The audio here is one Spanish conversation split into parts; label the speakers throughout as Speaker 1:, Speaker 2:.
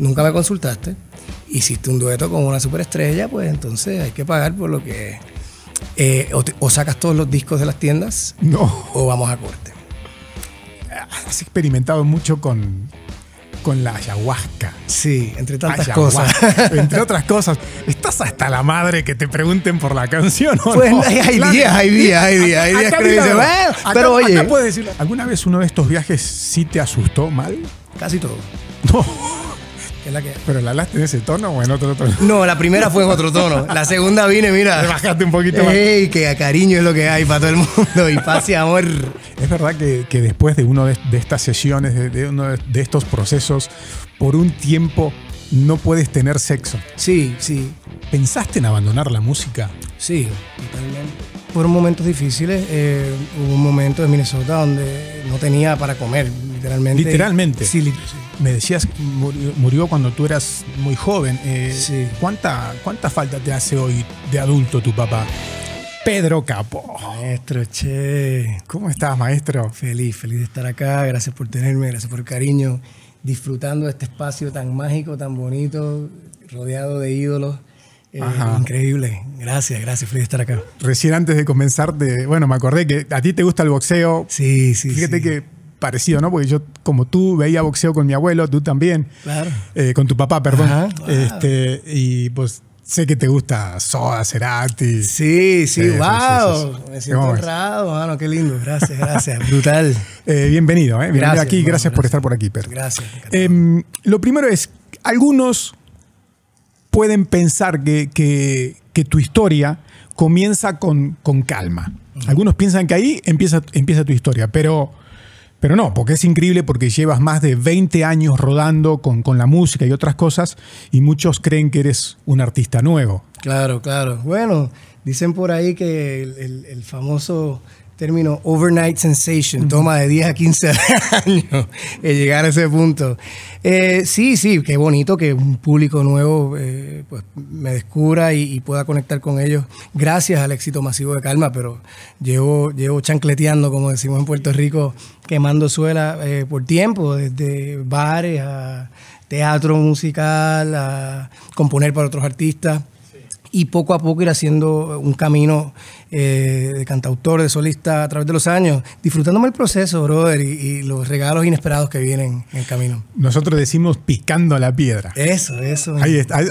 Speaker 1: nunca me consultaste, hiciste un dueto con una superestrella, pues entonces hay que pagar por
Speaker 2: lo que... Eh, o, sacas todos los discos de las tiendas no. o vamos a corte. Has experimentado mucho con, con la ayahuasca. Sí, entre tantas cosas. Entre otras cosas. Estás hasta la madre que te pregunten por la canción. pues hay, días, hay días, hay días, pero oye. ¿alguna vez uno de estos viajes sí te asustó mal? Casi todo. No. Pero la alaste en ese tono o en otro tono. No, la primera fue en otro tono. La
Speaker 1: segunda vine,
Speaker 2: mira. Te bajaste un poquito más. ¡Ey! Que a cariño es lo que hay para todo el mundo. Y paz y amor. Es verdad que, después de uno de, estas sesiones, de, uno de estos procesos, por un tiempo no puedes tener sexo. Sí, sí. ¿Pensaste en abandonar la música? Sí, totalmente. Fueron momentos difíciles. Eh, hubo un momento en Minnesota donde no tenía para comer, literalmente. Literalmente. Sí, literalmente me decías que murió cuando tú eras muy joven. Eh, sí. Eh, ¿cuánta, falta te hace hoy de adulto tu papá? Pedro Capo. Maestro, che. ¿Cómo estás, maestro?
Speaker 1: Feliz, feliz de estar acá. Gracias por tenerme, gracias por el cariño. Disfrutando este espacio tan mágico, tan bonito, rodeado de ídolos. Eh,
Speaker 2: increíble.
Speaker 1: Gracias, gracias. Feliz de estar acá.
Speaker 2: Recién antes de comenzarte, bueno, me acordé que a ti te gusta el boxeo. Sí, sí. Fíjate que parecido, ¿no? Porque yo, como tú, veía boxeo con mi abuelo, tú también. Claro. Eh, con tu papá, perdón. Este, y pues sé que te gusta Soda, Cerati. Sí, sí, wow. Me siento honrado, qué lindo. Gracias, gracias. Brutal. Eh, bienvenido, ¿eh? Bienvenido aquí. gracias, por estar por aquí, Pedro. Gracias. Em, lo primero es, algunos pueden pensar que, tu historia comienza con, con calma. Algunos piensan que ahí empieza, empieza tu historia, pero pero no, porque es increíble porque llevas más de 20 años rodando con, con, la música y otras cosas y muchos creen que eres un artista nuevo.
Speaker 1: Claro, claro. Bueno, dicen por ahí que el famoso término overnight sensation, toma de 10 a 15 años eh, llegar a ese punto. Eh, sí, sí, qué bonito que un público nuevo eh, pues, me descubra y, pueda conectar con ellos gracias al éxito masivo de Calma, pero llevo, llevo chancleteando, como decimos en Puerto Rico, quemando suela por tiempo, desde bares a teatro musical, a componer para otros artistas y poco a poco ir haciendo un camino eh, de cantautor, de solista a través de los años, disfrutándome el
Speaker 2: proceso, brother, y, los regalos inesperados que vienen en el camino. Nosotros decimos picando la piedra. Eso, eso.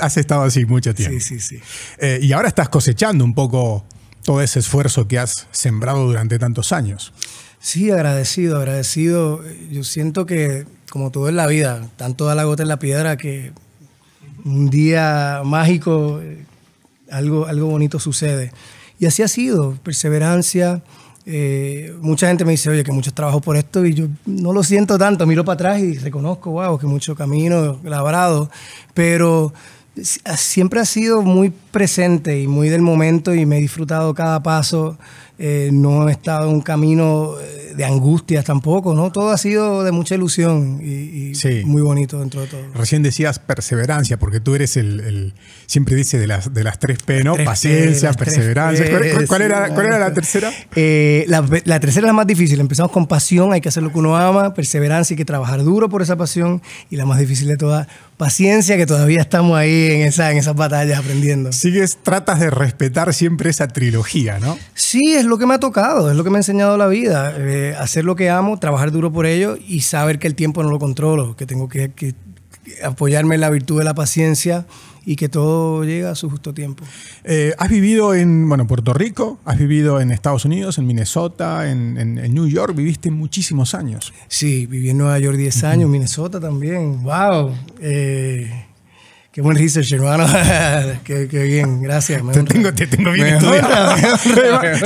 Speaker 2: has estado así mucho tiempo. Sí, sí, sí. Eh, y ahora estás cosechando un poco todo ese esfuerzo que has sembrado durante tantos años. Sí,
Speaker 1: agradecido, agradecido. Yo siento
Speaker 2: que, como todo en la vida, tanto da la gota en la piedra
Speaker 1: que un día mágico algo, bonito sucede. Y así ha sido, perseverancia. Eh, mucha gente me dice, oye, que mucho trabajo por esto y yo no lo siento tanto, miro para atrás y reconozco, wow, que mucho camino labrado, pero siempre ha sido muy presente y muy del momento y me he disfrutado cada paso eh, no ha estado un camino eh, de
Speaker 2: angustias tampoco, ¿no? Todo ha sido de mucha ilusión y, muy bonito dentro de todo. Recién decías perseverancia, porque tú eres el, siempre dice de las, de las tres P, no Paciencia, perseverancia. ¿Cuál, era, la
Speaker 1: tercera? Eh,
Speaker 2: la, tercera es la más difícil. Empezamos con
Speaker 1: pasión, hay que hacer lo que uno ama, perseverancia, hay que trabajar duro por esa pasión. Y la más difícil de todas, paciencia, que todavía estamos ahí en, esa, en esas batallas aprendiendo. Sigues, tratas de respetar
Speaker 2: siempre esa trilogía, ¿no?
Speaker 1: Sí, es lo que me ha tocado, es lo que me ha enseñado la vida. Eh, hacer lo que amo, trabajar duro por ello y saber que el tiempo no lo controlo, que tengo que, apoyarme
Speaker 2: en la virtud de la paciencia y que todo llega a su justo tiempo. Eh, has vivido en bueno, Puerto Rico, has vivido en Estados Unidos, en Minnesota, en, en, New York, viviste muchísimos años. Sí, viví en Nueva York 10 años, Minnesota también, wow.
Speaker 1: Eh, Qué buen research, hermano. qué, bien, gracias. Te tengo, te tengo bien estudiado.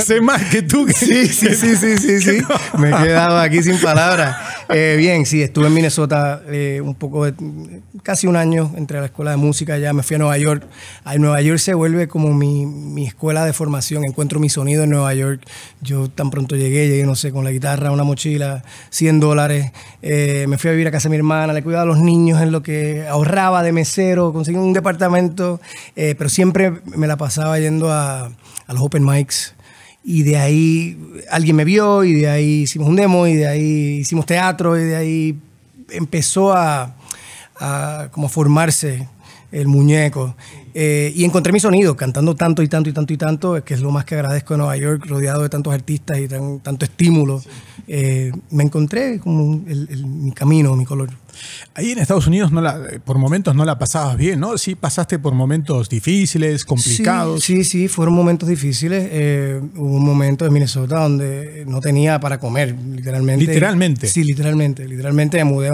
Speaker 1: Sé
Speaker 2: más que tú. Sí, sí, sí, sí, sí. Me he quedado
Speaker 1: aquí sin palabras. Eh, bien, sí, estuve en Minnesota eh, un poco, casi un año entre la escuela de música. allá. me fui a Nueva York. A Nueva York se vuelve como mi, escuela de formación. Encuentro mi sonido en Nueva York. Yo tan pronto llegué, llegué, no sé, con la guitarra, una mochila, 100 dólares. Eh, me fui a vivir a casa de mi hermana, le cuidaba a los niños en lo que ahorraba de mesero, en un departamento, eh, pero siempre me la pasaba yendo a, los open mics. Y de ahí alguien me vio, y de ahí hicimos un demo, y de ahí hicimos teatro, y de ahí empezó a, como formarse el muñeco. Eh, y encontré mi sonido cantando tanto y tanto y tanto y tanto, que es lo más que agradezco en Nueva York, rodeado de tantos artistas y tan, tanto estímulo. Eh, me encontré como mi camino, mi
Speaker 2: color. Ahí en Estados Unidos no la, por momentos no la pasabas bien, ¿no? Sí pasaste por momentos difíciles, complicados. Sí, sí, fueron
Speaker 1: momentos difíciles. Eh, hubo un momento en Minnesota donde no tenía para comer, literalmente. Literalmente. Sí, literalmente. Literalmente me mudé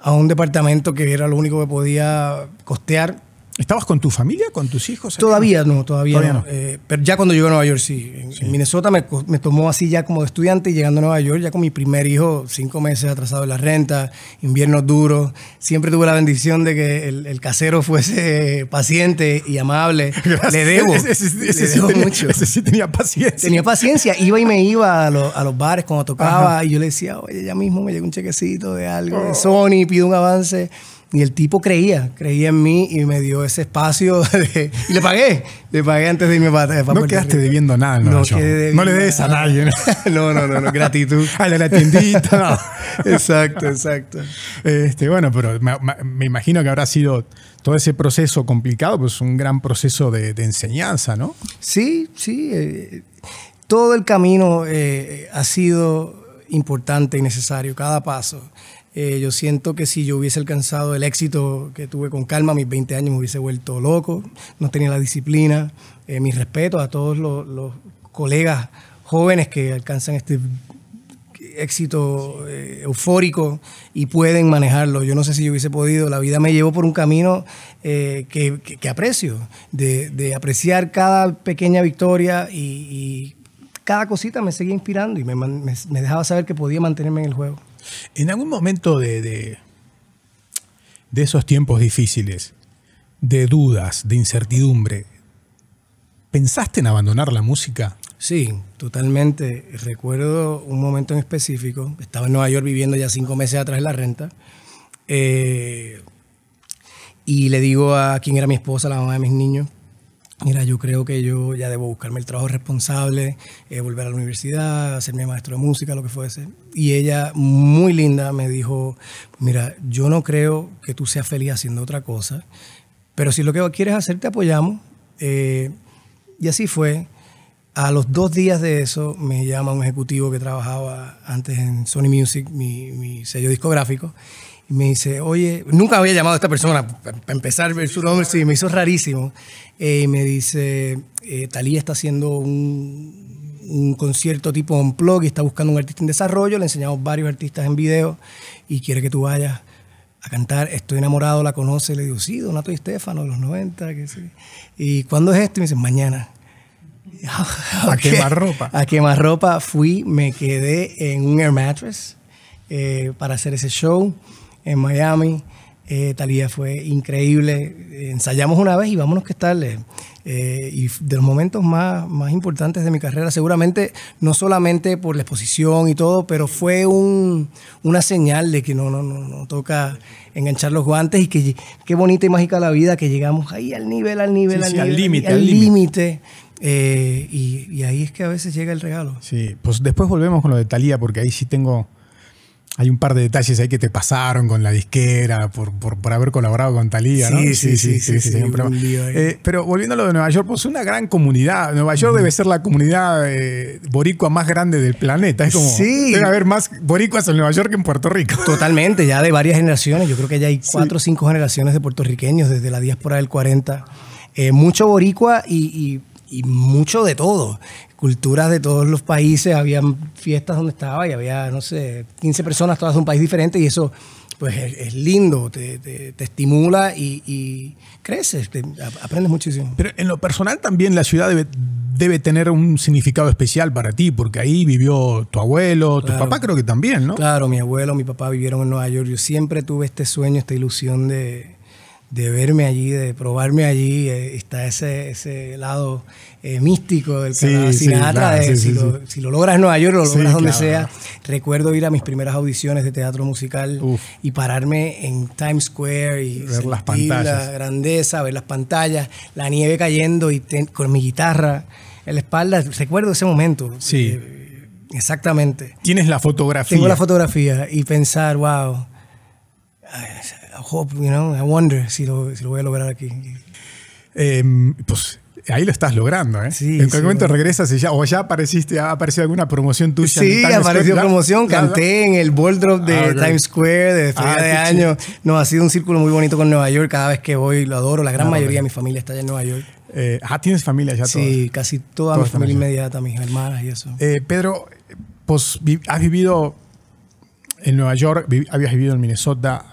Speaker 1: a un departamento que era lo único que podía costear ¿Estabas con tu familia, con tus hijos? Todavía no, todavía, no. Eh, pero ya cuando llegué a Nueva York, sí. En, Minnesota me, tomó así ya como estudiante y llegando a Nueva York ya con mi primer hijo, cinco meses atrasado en la renta, invierno duro. Siempre tuve la bendición de que el, casero fuese paciente y amable. Le debo, ese, le debo sí tenía, mucho.
Speaker 2: tenía paciencia. Tenía
Speaker 1: paciencia. Iba y me iba a, los bares cuando tocaba y yo le decía, oye, ya mismo me llegó un chequecito de algo, de oh. Sony, pido un avance. Y el tipo creía, creía en mí y me dio ese espacio. De, y le pagué, le pagué antes de irme para, No quedaste
Speaker 2: debiendo nada, no, no le debes a
Speaker 1: nadie. No, no, no, gratitud. a la, tiendita.
Speaker 2: exacto, exacto. Este, bueno, pero me, imagino que habrá sido todo ese proceso complicado, pues un gran proceso de, enseñanza, ¿no?
Speaker 1: Sí, sí. Eh, todo el camino eh, ha sido importante y necesario, cada paso. Eh, yo siento que si yo hubiese alcanzado el éxito que tuve con calma mis 20 años, me hubiese vuelto loco, no tenía la disciplina. Eh, mis respetos a todos los, colegas jóvenes que alcanzan este éxito eh, eufórico y pueden manejarlo. Yo no sé si yo hubiese podido, la vida me llevó por un camino que, aprecio, de, apreciar cada pequeña victoria y, cada cosita me seguía inspirando y me dejaba saber que podía mantenerme en el juego.
Speaker 2: En algún momento de, de, esos tiempos difíciles, de dudas, de incertidumbre, ¿pensaste en abandonar la música? Sí,
Speaker 1: totalmente. Recuerdo un momento en específico. Estaba en Nueva York viviendo ya cinco meses atrás de la renta. Eh, y le digo a quien era mi esposa, la mamá de mis niños, Mira, yo creo que yo ya debo buscarme el trabajo responsable, eh, volver a la universidad, hacerme maestro de música, lo que fuese. Y ella, muy linda, me dijo, mira, yo no creo que tú seas feliz haciendo otra cosa, pero si lo que quieres hacer te apoyamos. Eh, y así fue. A los dos días de eso me llama un ejecutivo que trabajaba antes en Sony Music, mi, mi sello discográfico, y me dice, oye, nunca había llamado a esta persona para empezar ver su nombre, sí, me hizo rarísimo. Eh, y me dice, eh, Talía está haciendo un, concierto tipo un blog y está buscando un artista en desarrollo, le enseñamos varios artistas en video y quiere que tú vayas a cantar Estoy enamorado, la conoce, le digo, sí, Donato y Estefano, los 90, que sí. ¿Y cuándo es esto? Y me dice, mañana. A quemar ropa. A quemar ropa fui, me quedé en un air mattress eh, para hacer ese show en Miami. Eh, Talía fue increíble. Ensayamos una vez y vámonos que tal. Eh, y de los momentos más, más importantes de mi carrera, seguramente no solamente por la exposición y todo, pero fue un, una señal de que no, no, no, toca enganchar los guantes y que qué bonita y mágica la vida que llegamos ahí al nivel, al nivel, al límite. Al límite.
Speaker 2: Eh, y, y ahí es que a veces llega el regalo. Sí, pues después volvemos con lo de Talía, porque ahí sí tengo hay un par de detalles ahí que te pasaron con la disquera por, por, haber colaborado con Talía, ¿no? Sí, sí, sí. sí, eh, pero volviendo a lo de Nueva York, pues una gran comunidad. Nueva York debe ser la comunidad eh, boricua más grande del planeta. Es como, debe haber más boricuas en Nueva York que en Puerto Rico. Totalmente, ya de varias generaciones. Yo creo que ya hay cuatro o cinco generaciones
Speaker 1: de puertorriqueños desde la diáspora del 40. Eh, mucho boricua y, y mucho de todo culturas de todos los países, había fiestas donde estaba y había, no sé, 15 personas todas de un país diferente y eso pues es, lindo, te, te, estimula
Speaker 2: y, creces, aprendes muchísimo. Pero en lo personal también la ciudad debe, debe, tener un significado especial para ti, porque ahí vivió tu abuelo, tu papá creo que también, ¿no? Claro, mi abuelo, mi papá vivieron en Nueva York, yo siempre tuve este sueño, esta ilusión de,
Speaker 1: de verme allí, de probarme allí, eh, está ese, lado eh, místico del Sinatra, si, lo, logras en Nueva York, lo logras donde sea. Recuerdo ir a mis primeras audiciones de teatro musical y pararme en Times Square y ver las pantallas. la grandeza, ver las pantallas, la nieve cayendo y con mi guitarra en la espalda. Recuerdo ese momento. Sí. Eh, exactamente. Tienes la fotografía. Tengo la fotografía y pensar, wow I hope, you know, I
Speaker 2: wonder si lo, si lo voy a lograr aquí. Em, pues ahí lo estás logrando, ¿eh? Sí, en cualquier momento regresas y ya, o ya apareciste, ha aparecido alguna promoción tuya. Sí, en apareció promoción, canté en el Ball de ah, Times Square de fin ah, de año. No, ha sido un círculo muy bonito con
Speaker 1: Nueva York, cada vez que voy lo adoro, la gran ah, mayoría de mi familia está allá en Nueva York. Eh, tienes familia ya Sí, casi toda mi familia inmediata, mis hermanas y eso.
Speaker 2: Eh, Pedro, pues has vivido en Nueva York, habías vivido en Minnesota,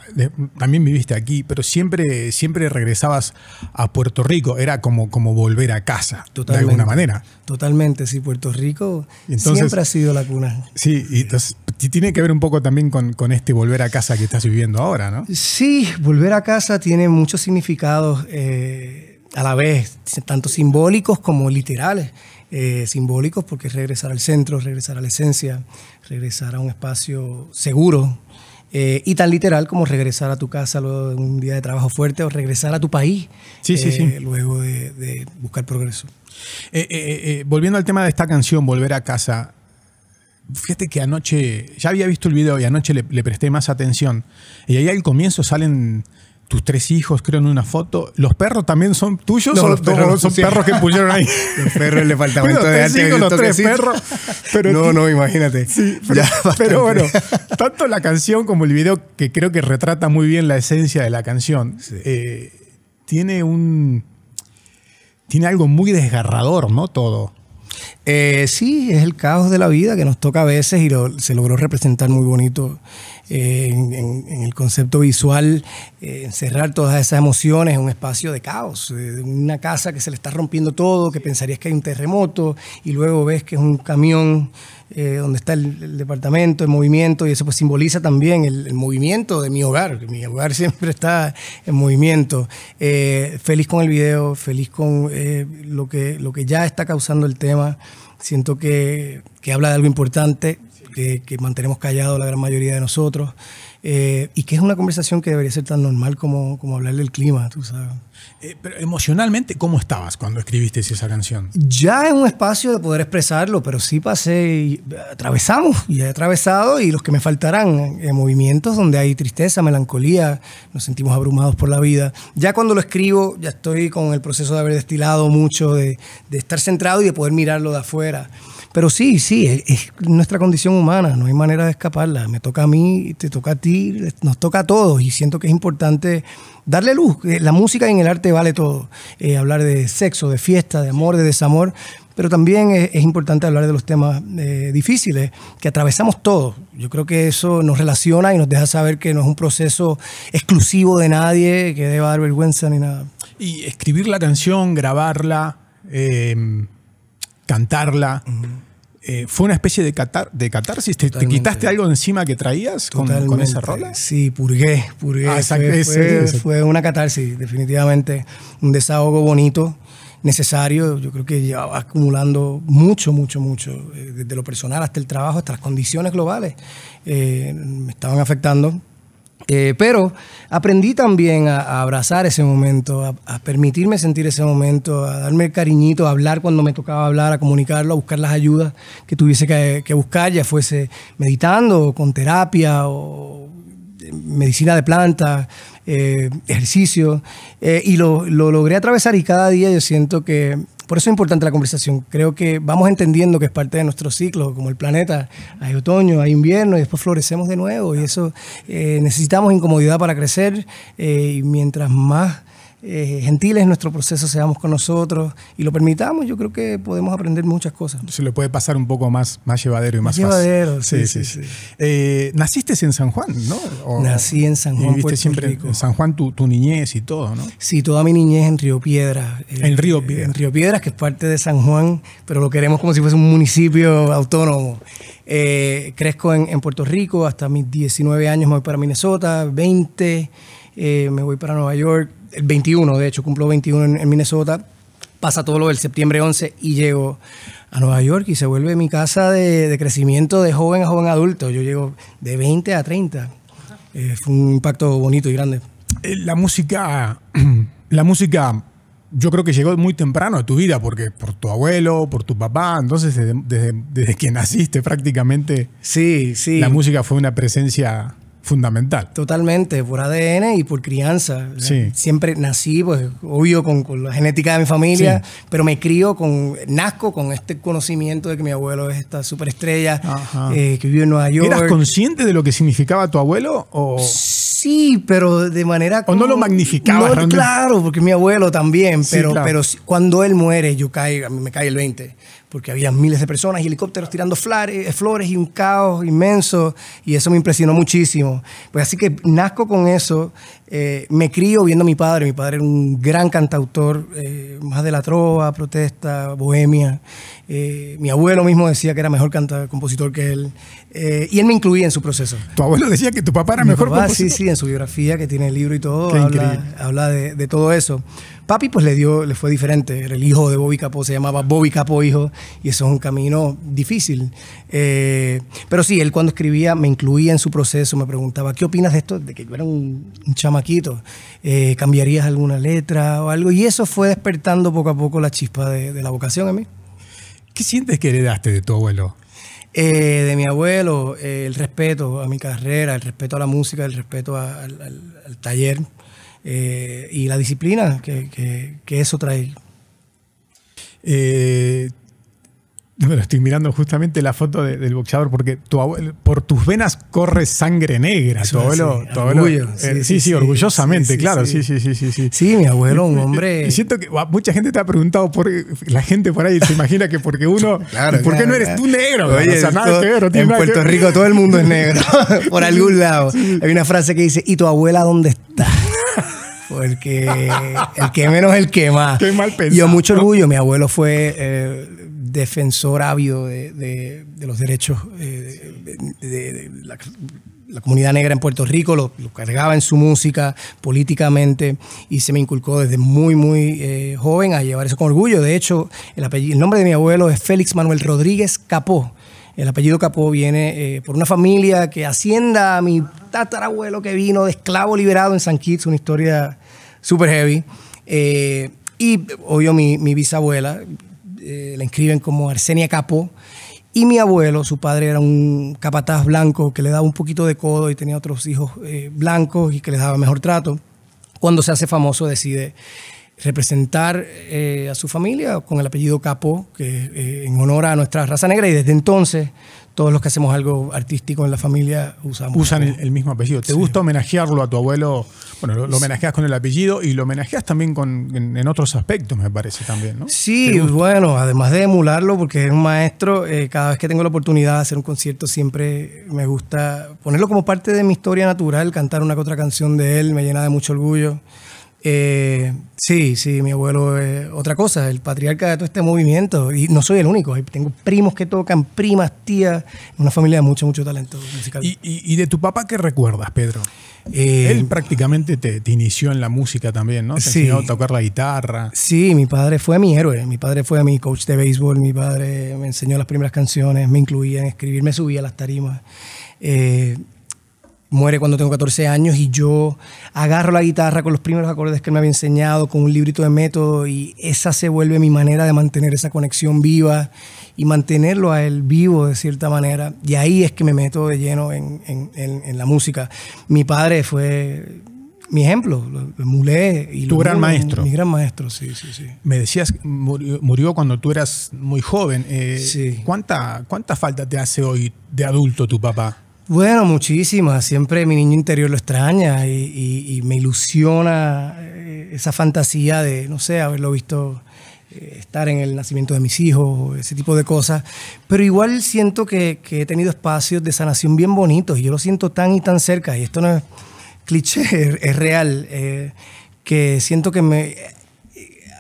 Speaker 2: también viviste aquí, pero siempre, siempre regresabas a Puerto Rico, era como, como volver a casa, de alguna manera. Totalmente, sí, Puerto Rico siempre ha
Speaker 1: sido la cuna.
Speaker 2: Sí, y tiene que ver un poco también con, con, este volver a casa que estás viviendo ahora, ¿no? Sí, volver a casa
Speaker 1: tiene muchos significados. Eh, a la vez, tanto simbólicos como literales. Eh, simbólicos porque es regresar al centro, regresar a la esencia, regresar a un espacio seguro. Eh, y tan literal como regresar a tu casa luego de un día de trabajo
Speaker 2: fuerte o regresar a tu país eh, luego de, buscar progreso. volviendo al tema de esta canción, Volver a casa, fíjate que anoche, ya había visto el video y anoche le, le presté más atención. Y ahí al comienzo salen tus tres hijos, creo, en una foto. ¿Los perros también son tuyos los perros, son perros que pusieron ahí? los perros, el departamento de los tres perros. no, no, imagínate. pero, bueno, tanto la canción como el video, que creo que retrata muy bien la esencia de la canción, eh, tiene un... Tiene algo muy desgarrador, ¿no? Todo. Eh, sí, es el caos de la vida que nos toca a veces y se logró representar
Speaker 1: muy bonito en, el concepto visual, eh, encerrar todas esas emociones en un espacio de caos, una casa que se le está rompiendo todo, que pensarías que hay un terremoto y luego ves que es un camión eh, donde está el, departamento, en movimiento y eso pues simboliza también el, movimiento de mi hogar, mi hogar siempre está en movimiento. Eh, feliz con el video, feliz con lo, que, lo que ya está causando el tema, siento que, que habla de algo importante que, mantenemos callado la gran mayoría de nosotros, eh, y que es una conversación que debería ser tan normal como, como hablar del clima, tú sabes.
Speaker 2: Eh, pero emocionalmente, ¿cómo estabas cuando escribiste esa canción?
Speaker 1: Ya es un espacio de poder expresarlo, pero sí pasé, y atravesamos, y he atravesado, y los que me faltarán, eh, movimientos donde hay tristeza, melancolía, nos sentimos abrumados por la vida. Ya cuando lo escribo, ya estoy con el proceso de haber destilado mucho, de, de estar centrado y de poder mirarlo de afuera. Pero sí, sí, es, nuestra condición humana, no hay manera de escaparla. Me toca a mí, te toca a ti, nos toca a todos y siento que es importante darle luz. Eh, la música y en el arte vale todo. Eh, hablar de sexo, de fiesta, de amor, de desamor, pero también es, importante hablar de los temas eh, difíciles que atravesamos todos. Yo creo que eso nos relaciona y nos deja saber que no es un proceso exclusivo de nadie, que
Speaker 2: deba dar vergüenza ni nada. Y escribir la canción, grabarla cantarla. Eh, ¿Fue una especie de, de catarsis? ¿Te, quitaste algo encima que traías con, esa rola?
Speaker 1: Sí, purgué, purgué. Ah, fue, una catarsis, definitivamente. Un desahogo bonito, necesario. Yo creo que llevaba acumulando mucho, mucho, mucho. Eh, desde lo personal hasta el trabajo, hasta las condiciones globales. Eh, me estaban afectando eh, pero aprendí también a, abrazar ese momento, a, permitirme sentir ese momento, a darme el cariñito, a hablar cuando me tocaba hablar, a comunicarlo, a buscar las ayudas que tuviese que, buscar, ya fuese meditando, o con terapia o eh, medicina de planta, eh, ejercicio. y lo, lo logré atravesar y cada día yo siento que por eso es importante la conversación. Creo que vamos entendiendo que es parte de nuestro ciclo, como el planeta. Hay otoño, hay invierno y después florecemos de nuevo. Y eso eh, necesitamos incomodidad para crecer. Eh, y mientras más eh, gentiles en nuestro proceso, seamos con nosotros y lo permitamos, yo creo que
Speaker 2: podemos aprender muchas cosas. Se le puede pasar un poco más, más llevadero y más, fácil. sí, sí, sí. Eh, naciste en San Juan, ¿no? Nací en San Juan. Viviste siempre en San Juan tu, niñez y todo, ¿no? Sí, toda mi niñez en Río Piedras. Eh, en Río Piedras. En Río Piedras, que es parte de San Juan,
Speaker 1: pero lo queremos como si fuese un municipio autónomo. crezco en, en Puerto Rico hasta mis 19 años, voy para Minnesota, 20. Eh, me voy para Nueva York el 21, de hecho, cumplo 21 en, Minnesota. Pasa todo lo del septiembre 11 y llego a Nueva York y se vuelve mi casa de, de crecimiento de joven a joven adulto. Yo llego de 20 a 30. Eh, fue un impacto
Speaker 2: bonito y grande. Eh, la música, la música yo creo que llegó muy temprano a tu vida, porque por tu abuelo, por tu papá, entonces desde, desde, desde que naciste prácticamente. Sí, sí. La música fue una presencia fundamental. Totalmente, por ADN y por crianza.
Speaker 1: Siempre nací, pues, obvio, con, con la genética de mi familia, pero me crío con, nazco con este conocimiento de que mi abuelo es esta superestrella eh,
Speaker 2: que vivió en Nueva York. ¿Eras consciente de lo que significaba tu abuelo? O... Sí, pero de manera... Como, ¿O no lo magnificaba? claro,
Speaker 1: porque mi abuelo también, pero, pero cuando él muere, yo caigo, me cae el 20 porque había miles de personas y helicópteros tirando flores, eh, flores y un caos inmenso, y eso me impresionó muchísimo. Pues así que nazco con eso, eh, me crío viendo a mi padre, mi padre era un gran cantautor, eh, más de la trova, protesta, bohemia, mi abuelo mismo decía que era mejor canta, compositor que él, y él me incluía en su proceso.
Speaker 2: Tu abuelo decía que tu papá era mejor compositor. Sí,
Speaker 1: sí, en su biografía que tiene el libro y todo, habla, de, de todo eso papi pues le dio, le fue diferente. Era el hijo de Bobby Capo, se llamaba Bobby Capo, hijo, y eso es un camino difícil. Eh, pero sí, él cuando escribía me incluía en su proceso, me preguntaba, ¿qué opinas de esto? De que yo era un, chamaquito, eh, ¿cambiarías alguna letra o algo? Y eso fue despertando poco a poco la chispa de, la vocación a mí.
Speaker 2: ¿Qué sientes que heredaste de tu abuelo?
Speaker 1: Eh, de mi abuelo, el respeto a mi carrera, el respeto a la música, el respeto al, taller. Eh,
Speaker 2: y la disciplina que, que, eso trae. Eh, bueno, estoy mirando justamente la foto del boxeador porque tu por tus venas corre sangre negra. abuelo, eh, sí, sí, orgullosamente, claro, sí, sí, sí, sí, mi abuelo, un hombre. siento que mucha gente te ha preguntado por la gente por ahí se imagina que porque uno, ¿por qué no eres tú negro? en Puerto Rico todo el mundo es negro, por algún lado. Hay
Speaker 1: una frase que dice, ¿y tu abuela dónde está? Porque el que menos el que más. Qué mal Yo mucho orgullo. Mi abuelo fue eh, defensor ávido de, los derechos eh, de, la,
Speaker 2: comunidad negra en Puerto
Speaker 1: Rico. Lo, cargaba en su música políticamente y se me inculcó desde muy, muy eh, joven a llevar eso con orgullo. De hecho, el, el nombre de mi abuelo es Félix Manuel Rodríguez Capó. El apellido Capó viene eh, por una familia que hacienda a mi tatarabuelo que vino de esclavo liberado en San Kitts, una historia súper heavy. Eh, y obvio mi, bisabuela, eh, la inscriben como Arsenia Capó. Y mi abuelo, su padre era un capataz blanco que le daba un poquito de codo y tenía otros hijos blancos y que les daba mejor trato. Cuando se hace famoso decide representar eh, a su familia con el apellido Capo, que eh, en honor a nuestra raza negra, y desde entonces todos los que hacemos algo artístico en la familia
Speaker 2: usamos. Usan el, mismo apellido. ¿Te gusta homenajearlo a tu abuelo? Bueno, lo, homenajeas con el apellido y lo homenajeas también en, otros aspectos, me parece también, ¿no?
Speaker 1: Sí, bueno, además de emularlo, porque es un maestro, eh, cada vez que tengo la oportunidad de hacer un concierto siempre me gusta ponerlo como parte de mi historia natural, cantar una que otra canción de él, me llena de mucho orgullo. Eh, sí, sí, mi abuelo es eh, otra cosa, el patriarca de todo este movimiento. Y no soy el único, tengo primos que tocan, primas, tías, una familia de mucho, mucho talento
Speaker 2: musical. ¿Y, de tu papá qué recuerdas, Pedro? Eh, Él prácticamente te, inició en la música también, ¿no? Te sí, enseñó a tocar la guitarra.
Speaker 1: Sí, mi padre fue mi héroe, mi padre fue mi coach de béisbol, mi padre me enseñó las primeras canciones, me incluía en escribir, me subía a las tarimas muere cuando tengo 14 años y yo agarro la guitarra con los primeros acordes que me había enseñado, con un librito de método y esa se vuelve mi manera de mantener esa conexión viva y mantenerlo a él vivo de cierta manera. Y ahí es que me meto de lleno en, la música. Mi padre fue mi ejemplo, el mulé.
Speaker 2: Y tu gran maestro. Mi
Speaker 1: gran maestro, sí, sí, sí.
Speaker 2: Me decías, murió, murió cuando tú eras muy joven. Eh, sí. ¿cuánta, ¿Cuánta falta te hace hoy de adulto tu papá?
Speaker 1: Bueno, muchísimas. Siempre mi niño interior lo extraña y, me ilusiona eh, esa fantasía de, no sé, haberlo visto eh, estar en el nacimiento de mis hijos, ese tipo de cosas. Pero igual siento que, he tenido espacios de sanación bien bonitos y yo lo siento tan y tan cerca, y esto no es cliché, es real, eh, que siento que me,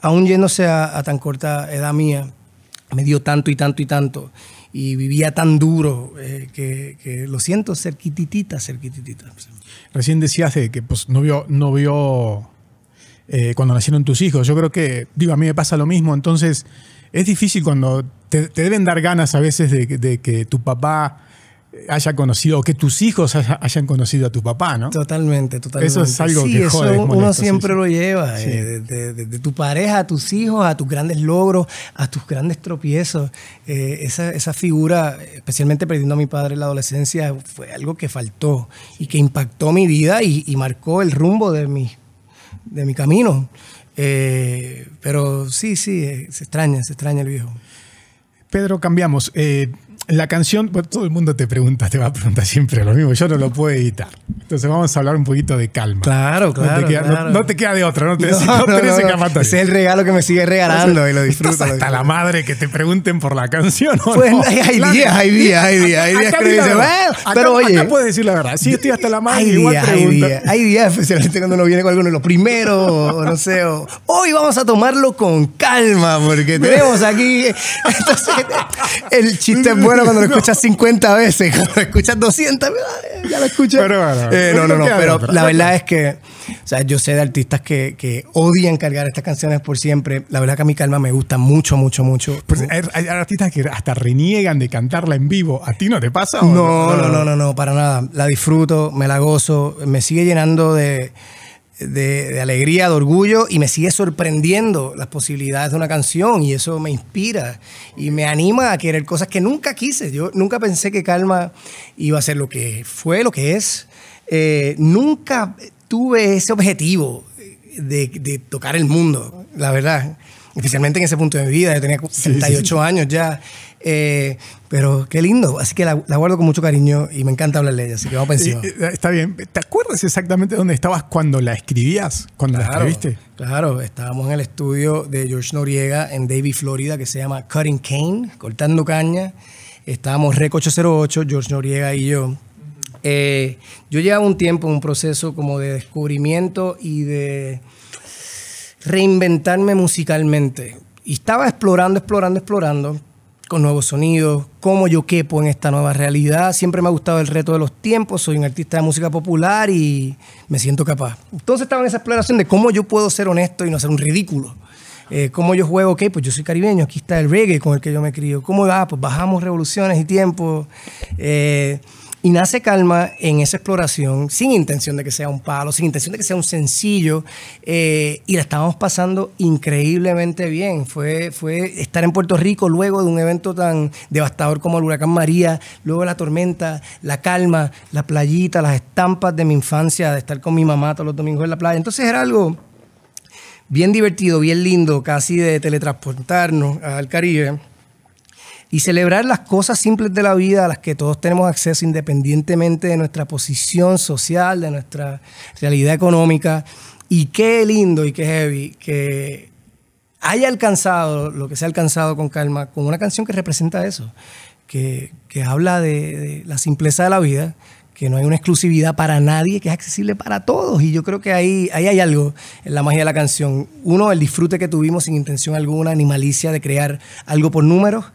Speaker 1: aún yéndose a, tan corta edad mía, me dio tanto y tanto y tanto y vivía tan duro eh, que, lo siento
Speaker 2: cerquititita, cerquititita. Recién decías de que pues, no vio, no vio eh, cuando nacieron tus hijos. Yo creo que, digo, a mí me pasa lo mismo, entonces es difícil cuando te, deben dar ganas a veces de que tu papá haya conocido, o que tus hijos hayan conocido a tu papá, ¿no? Totalmente, totalmente. Eso es algo sí, que eso uno siempre lo
Speaker 1: lleva, eh, de, tu pareja a tus hijos, a tus grandes logros, a tus grandes tropiezos. Eh, esa, figura, especialmente perdiendo a mi padre en la adolescencia, fue algo que faltó y que impactó mi vida y, marcó el rumbo de mi, de mi camino. Eh, pero sí, sí, se extraña, se extraña el viejo.
Speaker 2: Pedro, cambiamos. La canción, todo el mundo te pregunta, te va a preguntar siempre lo mismo. Yo no lo puedo editar. Entonces vamos a hablar un poquito de calma. Claro, claro. No te queda, de otra, no te, no, Es el regalo que me sigue regalando y lo disfruto. hasta la madre que te pregunten por la canción. pues hay, días, hay días, hay días, hay días. que dicen. bueno, pero oye. Acá puedes decir la verdad. Sí, estoy hasta la madre. Hay días,
Speaker 1: hay días. especialmente cuando uno viene con alguno de los primeros, no sé. hoy vamos a tomarlo con calma porque tenemos aquí. Entonces, el chiste es bueno cuando lo escuchas 50 veces, cuando ah, lo escuchas 200, ya lo
Speaker 2: escuchas. Pero bueno, eh, no, no, no, pero la verdad
Speaker 1: es que, o sea, yo sé de artistas que,
Speaker 2: que odian cargar estas canciones por siempre. La verdad que a mi calma me gusta mucho, mucho, mucho. hay, artistas que hasta reniegan de cantarla en vivo. ¿A ti no te pasa? no, no, no, no, no, no, para
Speaker 1: nada. La disfruto, me la gozo, me sigue llenando de de, alegría, de orgullo y me sigue sorprendiendo las posibilidades de una canción y eso me inspira y me anima a querer cosas que nunca quise. Yo nunca pensé que Calma iba a ser lo que fue, lo que es. Eh, nunca tuve ese objetivo de, tocar el mundo, la verdad. Especialmente en ese punto de mi vida, yo tenía 68 años ya eh, pero qué lindo, así que la, guardo con mucho cariño y me encanta hablarle de ella, así que vamos está bien, ¿te acuerdas
Speaker 2: exactamente dónde estabas cuando la escribías, cuando claro, la escribiste?
Speaker 1: Claro, estábamos en el estudio de George Noriega en Davie, Florida, que se llama Cutting Cane, Cortando Caña. Estábamos Rec 808, George Noriega y yo. Eh, yo llevaba un tiempo un proceso como de descubrimiento y de reinventarme musicalmente. Y estaba explorando, explorando, explorando con nuevos sonidos, cómo yo quepo en esta nueva realidad. Siempre me ha gustado el reto de los tiempos, soy un artista de música popular y me siento capaz. Entonces estaba en esa exploración de cómo yo puedo ser honesto y no ser un ridículo. Eh, cómo yo juego, ok, pues yo soy caribeño, aquí está el reggae con el que yo me crío. ¿Cómo va? pues bajamos revoluciones y tiempos. Eh, y nace calma en esa exploración, sin intención de que sea un palo, sin intención de que sea un sencillo, eh, y la estábamos pasando increíblemente bien. Fue, fue estar en Puerto Rico luego de un evento tan devastador como el huracán María, luego la tormenta, la calma, la playita, las estampas de mi infancia, de estar con mi mamá todos los domingos en la playa. Entonces era algo bien divertido, bien lindo, casi de teletransportarnos al Caribe y celebrar las cosas simples de la vida a las que todos tenemos acceso independientemente de nuestra posición social, de nuestra realidad económica. Y qué lindo y qué heavy que haya alcanzado lo que se ha alcanzado con calma, con una canción que representa eso, que, habla de, la simpleza de la vida, que no hay una exclusividad para nadie, que es accesible para todos. Y yo creo que ahí, ahí hay algo en la magia de la canción. Uno, el disfrute que tuvimos sin intención alguna, ni malicia de crear algo por números.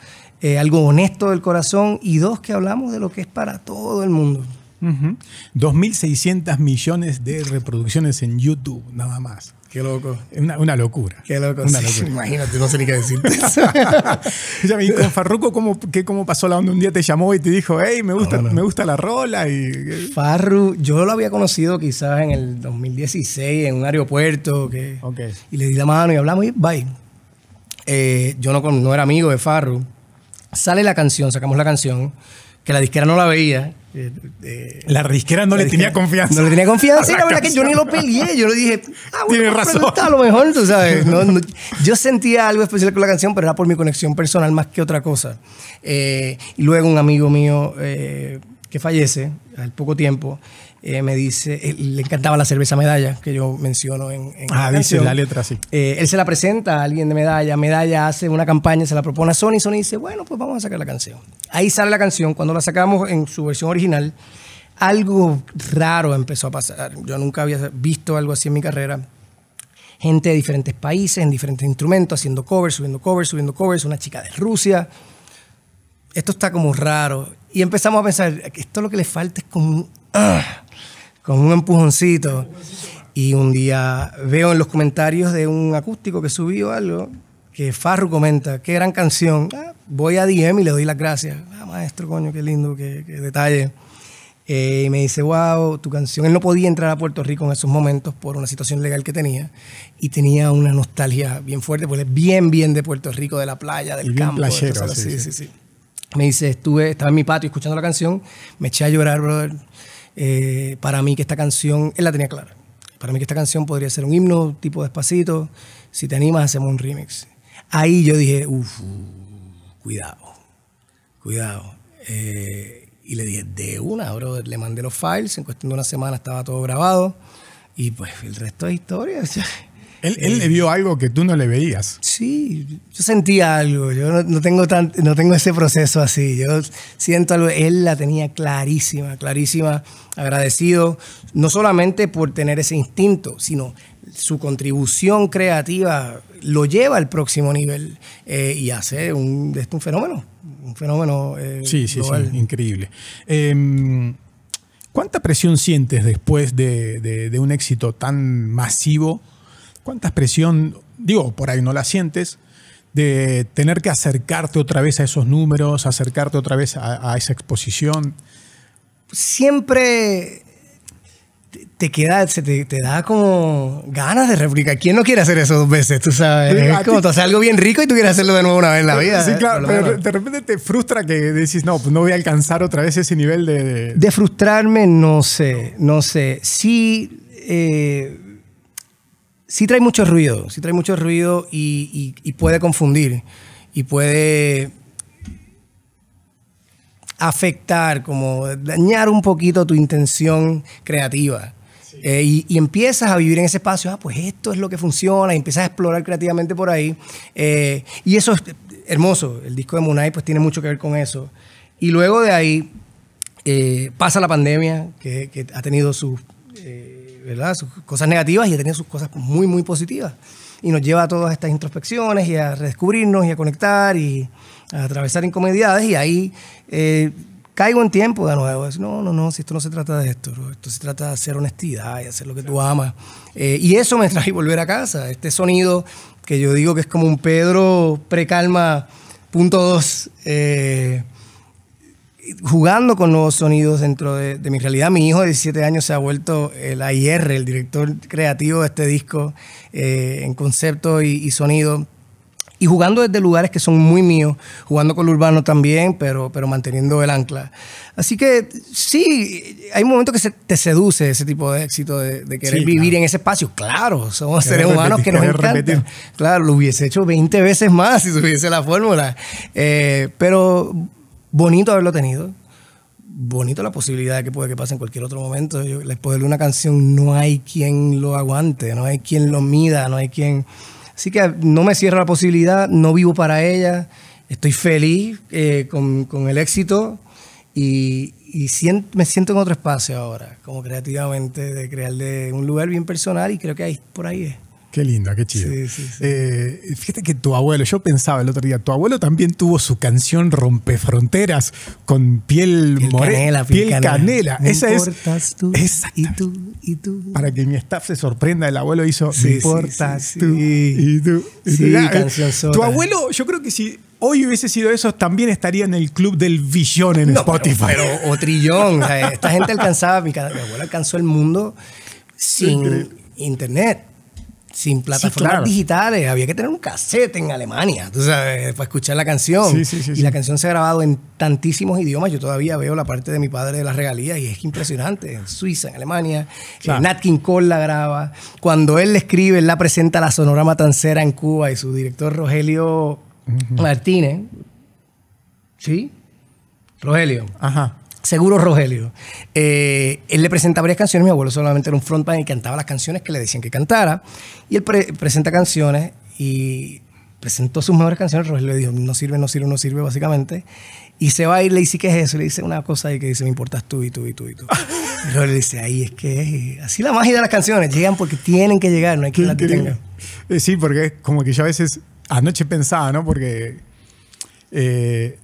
Speaker 2: Eh, algo honesto del corazón y
Speaker 1: dos, que hablamos de lo que es para todo
Speaker 2: el mundo. 2.600 millones de reproducciones en YouTube, nada más. Qué loco. Una, locura. Qué loco. Imagínate, no sé ni qué decirte. y con Farruco, ¿cómo, pasó la onda? Un día te llamó y te dijo, hey, me gusta, Me gusta la rola. Y... Farru, yo lo había conocido quizás en el
Speaker 1: 2016 en un aeropuerto. Que, Y le di la mano y hablamos y bye. Eh, yo no, no era amigo de Farru. Sale la canción, sacamos la canción, que la disquera no la veía. Eh, eh,
Speaker 2: la disquera no le tenía confianza. No le tenía confianza. verdad que yo ni lo peleé. Yo le dije,
Speaker 1: ah, Tienes razón. a lo mejor, tú sabes. yo sentía algo especial con la canción, pero era por mi conexión personal más que otra cosa. Eh, y luego un amigo mío que fallece al poco tiempo, eh, me dice, le encantaba la cerveza medalla, que yo menciono en... Ah, la letra, sí. Eh, él se la presenta a alguien de medalla, medalla hace una campaña, se la propone a Sony, Sony dice, bueno, pues vamos a sacar la canción. Ahí sale la canción, cuando la sacamos en su versión original, algo raro empezó a pasar. Yo nunca había visto algo así en mi carrera. Gente de diferentes países, en diferentes instrumentos, haciendo covers, subiendo covers, subiendo covers, una chica de Rusia. Esto está como raro. Y empezamos a pensar, esto lo que le falta es como... un. Ah, con un empujoncito. Y un día veo en los comentarios de un acústico que subió algo, que Farru comenta, qué gran canción. Ah, voy a DM y le doy las gracias. Ah, maestro, coño, qué lindo, qué, detalle. Eh, y me dice, wow, tu canción. Él no podía entrar a Puerto Rico en esos momentos por una situación legal que tenía. Y tenía una nostalgia bien fuerte, porque es bien, bien de Puerto Rico, de la playa, del campo. Bien playero, sí, sí. Me dice, estuve, estaba en mi patio escuchando la canción, me eché a llorar, brother eh, para mí que esta canción, él la tenía clara. Para mí que esta canción podría ser un himno tipo despacito. Si te animas, hacemos un remix. Ahí yo dije, uff, cuidado, cuidado. Eh, y le dije, de una, bro, le mandé los files, en cuestión de una semana estaba todo grabado. Y pues el resto es historia.
Speaker 2: Él, eh, le vio algo que tú no le veías. Sí,
Speaker 1: yo sentía algo. Yo no, tengo tan, no tengo ese proceso así. Yo siento algo. Él la tenía clarísima, clarísima. Agradecido no solamente por tener ese instinto, sino su contribución creativa lo lleva al próximo nivel eh, y hace un, un
Speaker 2: fenómeno. Un fenómeno. Eh, sí, sí, sí, increíble. Em, ¿Cuánta presión sientes después de un éxito tan masivo? ¿Cuánta presión, digo, por ahí no la sientes, de tener que acercarte otra vez a esos números, acercarte otra vez a, esa exposición? Siempre te queda, se te, da como ganas de replicar.
Speaker 1: ¿Quién no quiere hacer eso dos veces? Tú sabes, es como te hace algo bien rico y tú quieres hacerlo de nuevo una vez en la vida. Sí, eh, claro,
Speaker 2: pero de repente te frustra que decís, no, pues no voy a alcanzar otra vez ese nivel de... De, frustrarme,
Speaker 1: no sé, no sé. Sí, eh, sí trae mucho ruido, sí trae mucho ruido y, puede confundir y puede afectar, como dañar un poquito tu intención creativa. Eh, y, empiezas a vivir en ese espacio, ah, pues esto es lo que funciona, y empiezas a explorar creativamente por ahí. Eh, y eso es hermoso, el disco de Munay pues tiene mucho que ver con eso. Y luego de ahí eh, pasa la pandemia, que, que ha tenido sus ¿verdad? sus cosas negativas y tenía sus cosas muy, muy positivas. Y nos lleva a todas estas introspecciones y a redescubrirnos y a conectar y a atravesar incomodidades y ahí eh, caigo en tiempo de nuevo. no, no, no, si esto no se trata de esto, esto se trata de hacer honestidad y hacer lo que tú amas. Eh, y eso me trae volver a casa, este sonido que yo digo que es como un Pedro precalma punto dos. Eh, jugando con nuevos sonidos dentro de, mi realidad. Mi hijo de 17 años se ha vuelto el AIR, el director creativo de este disco, eh, en concepto y, sonido. Y jugando desde lugares que son muy míos, jugando con lo urbano también, pero, pero manteniendo el ancla. Así que sí, hay momentos que te seduce ese tipo de éxito, de, querer vivir en ese espacio. Claro, somos seres humanos que nos encantan. Claro, lo hubiese hecho 20 veces más si tuviese la fórmula. Eh, pero bonito haberlo tenido. Bonito la posibilidad de que puede que pase en cualquier otro momento. les puedo una canción, no hay quien lo aguante, no hay quien lo mida, no hay quien... Así que no me cierro la posibilidad, no vivo para ella, estoy feliz eh, con, el éxito y, me siento en otro espacio ahora, como creativamente, de crearle un lugar bien personal y creo que ahí, por ahí es.
Speaker 2: Qué lindo, qué chido. Eh, fíjate que tu abuelo, yo pensaba el otro día, tu abuelo también tuvo su canción Rompe Fronteras con piel, morena. Canela, piel canela. Me Esa es. Tú, y tú, y tú. Para que mi staff se sorprenda, el abuelo hizo Me importas tú y tú. Y eh, canción tu abuelo, yo creo que si hoy hubiese sido eso, también estaría en el club del billón en Spotify. Pero, o trillón. esta gente alcanzaba,
Speaker 1: mi, abuelo alcanzó el mundo sin internet sin plataformas digitales, había que tener un cassette en Alemania, tú sabes, para escuchar la canción. y la canción se ha grabado en tantísimos idiomas, yo todavía veo la parte de mi padre de las regalías y es impresionante, en Suiza, en Alemania, eh, Nat King Cole la graba, cuando él la escribe, él la presenta a la Sonora Matancera en Cuba y su director Rogelio Martínez, ¿sí? Rogelio. Ajá Seguro Rogelio. Eh, él le presenta varias canciones. Mi abuelo solamente era un frontman y cantaba las canciones que le decían que cantara. Y él presenta canciones y presentó sus mejores canciones. Rogelio le dijo, no sirve, no sirve, no sirve, básicamente. Y se va y le dice, ¿qué es eso? Le dice una cosa y que dice, me importas tú y tú y tú y tú. Rogelio le dice, ahí es que eh,
Speaker 2: así la magia de las canciones. Llegan porque tienen que llegar, no hay que eh, Sí, porque como que yo a veces anoche pensaba, ¿no? Porque... Eh,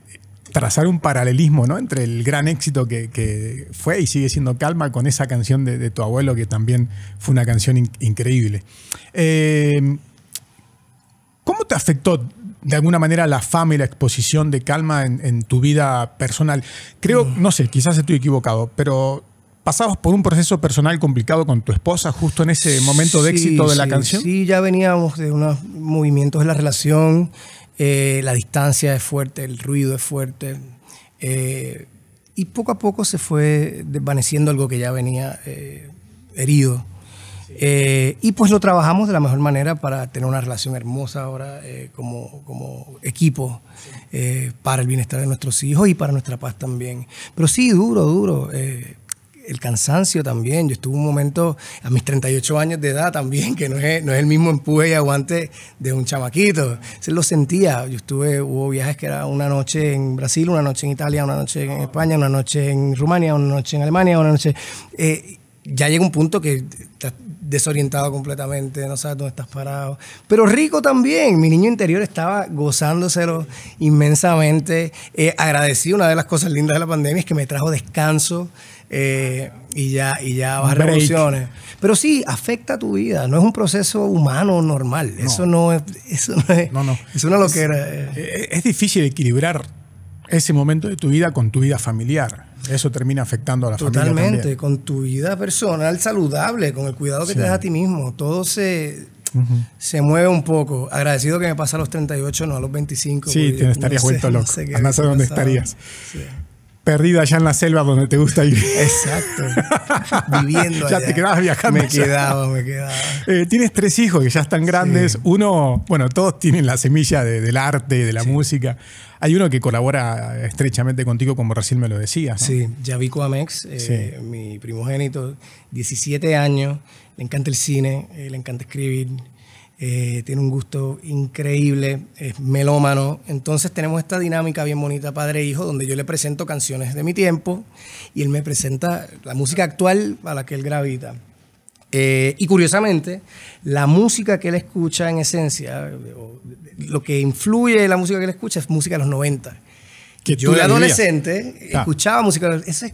Speaker 2: trazar un paralelismo ¿no? entre el gran éxito que, fue y sigue siendo Calma con esa canción de, tu abuelo, que también fue una canción increíble. Eh, ¿Cómo te afectó de alguna manera la fama y la exposición de Calma en, tu vida personal? Creo, mm. no sé, quizás estoy equivocado, pero pasabas por un proceso personal complicado con tu esposa justo en ese momento de éxito de la canción. Sí,
Speaker 1: ya veníamos de unos movimientos de la relación eh, la distancia es fuerte, el ruido es fuerte. Eh, y poco a poco se fue desvaneciendo algo que ya venía eh, herido. y pues lo trabajamos de la mejor manera para tener una relación hermosa ahora como, como, equipo para el bienestar de nuestros hijos y para nuestra paz también. Pero sí, duro, duro el cansancio también. Yo estuve un momento a mis 38 años de edad también, que no es, no es el mismo empuje y aguante de un chamaquito. Se lo sentía. Yo estuve, hubo viajes que era una noche en Brasil, una noche en Italia, una noche en España, una noche en Rumania, una noche en Alemania, una noche... Eh, ya llega un punto que desorientado completamente, no sabes dónde estás parado. Pero rico también, mi niño interior estaba gozándoselo inmensamente. Eh, agradecido, una de las cosas lindas de la pandemia es que me trajo descanso eh,
Speaker 2: y ya, y ya bajas revoluciones.
Speaker 1: Pero sí, afecta tu vida, no es un proceso humano
Speaker 2: normal, eso no es... Eso no es, no, es, lo que eh. es difícil equilibrar ese momento de tu vida con tu vida familiar eso termina afectando a la Totalmente, familia. Totalmente,
Speaker 1: con tu vida personal saludable, con el cuidado que te das a ti mismo. Todo se,
Speaker 2: se mueve un poco.
Speaker 1: Agradecido que me pasa a los 38, no a los 25. Sí, estarías vuelto loco. No sé dónde estarías
Speaker 2: perdida allá en la selva donde te gusta vivir. Exacto. Viviendo allá. Ya te quedabas viajando. Me quedaba, me quedaba. Eh, tienes tres hijos que ya están grandes. Uno, bueno, todos tienen la semilla del arte, de la música. Hay uno que colabora estrechamente contigo, como recién me lo decía. Sí,
Speaker 1: ya Amex, eh, mi primogénito, 17 años. Le encanta el cine, eh, le encanta escribir. Eh, tiene un gusto increíble, es melómano. Entonces tenemos esta dinámica bien bonita, padre e hijo, donde yo le presento canciones de mi tiempo y él me presenta la música actual a la que él gravita. Eh, y curiosamente, la música que él escucha en esencia, lo que influye la música que él escucha es música de los 90. Que yo de adolescente ah. escuchaba música, eso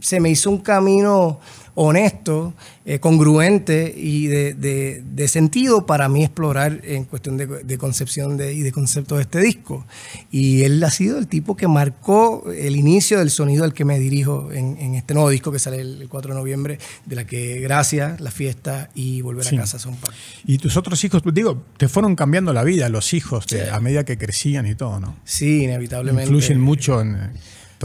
Speaker 1: se me hizo un camino honesto, eh, congruente y de, de, sentido para mí explorar en cuestión de, de concepción y de concepto de este disco. Y él ha sido el tipo que marcó el inicio del sonido al que me dirijo en, en este nuevo disco que sale el, 4 de noviembre, de la que Gracias, La Fiesta y Volver a Casa son parte.
Speaker 2: Y tus otros hijos, digo, te fueron cambiando la vida los hijos a medida que crecían y todo, ¿no? Sí, inevitablemente. Influyen mucho en...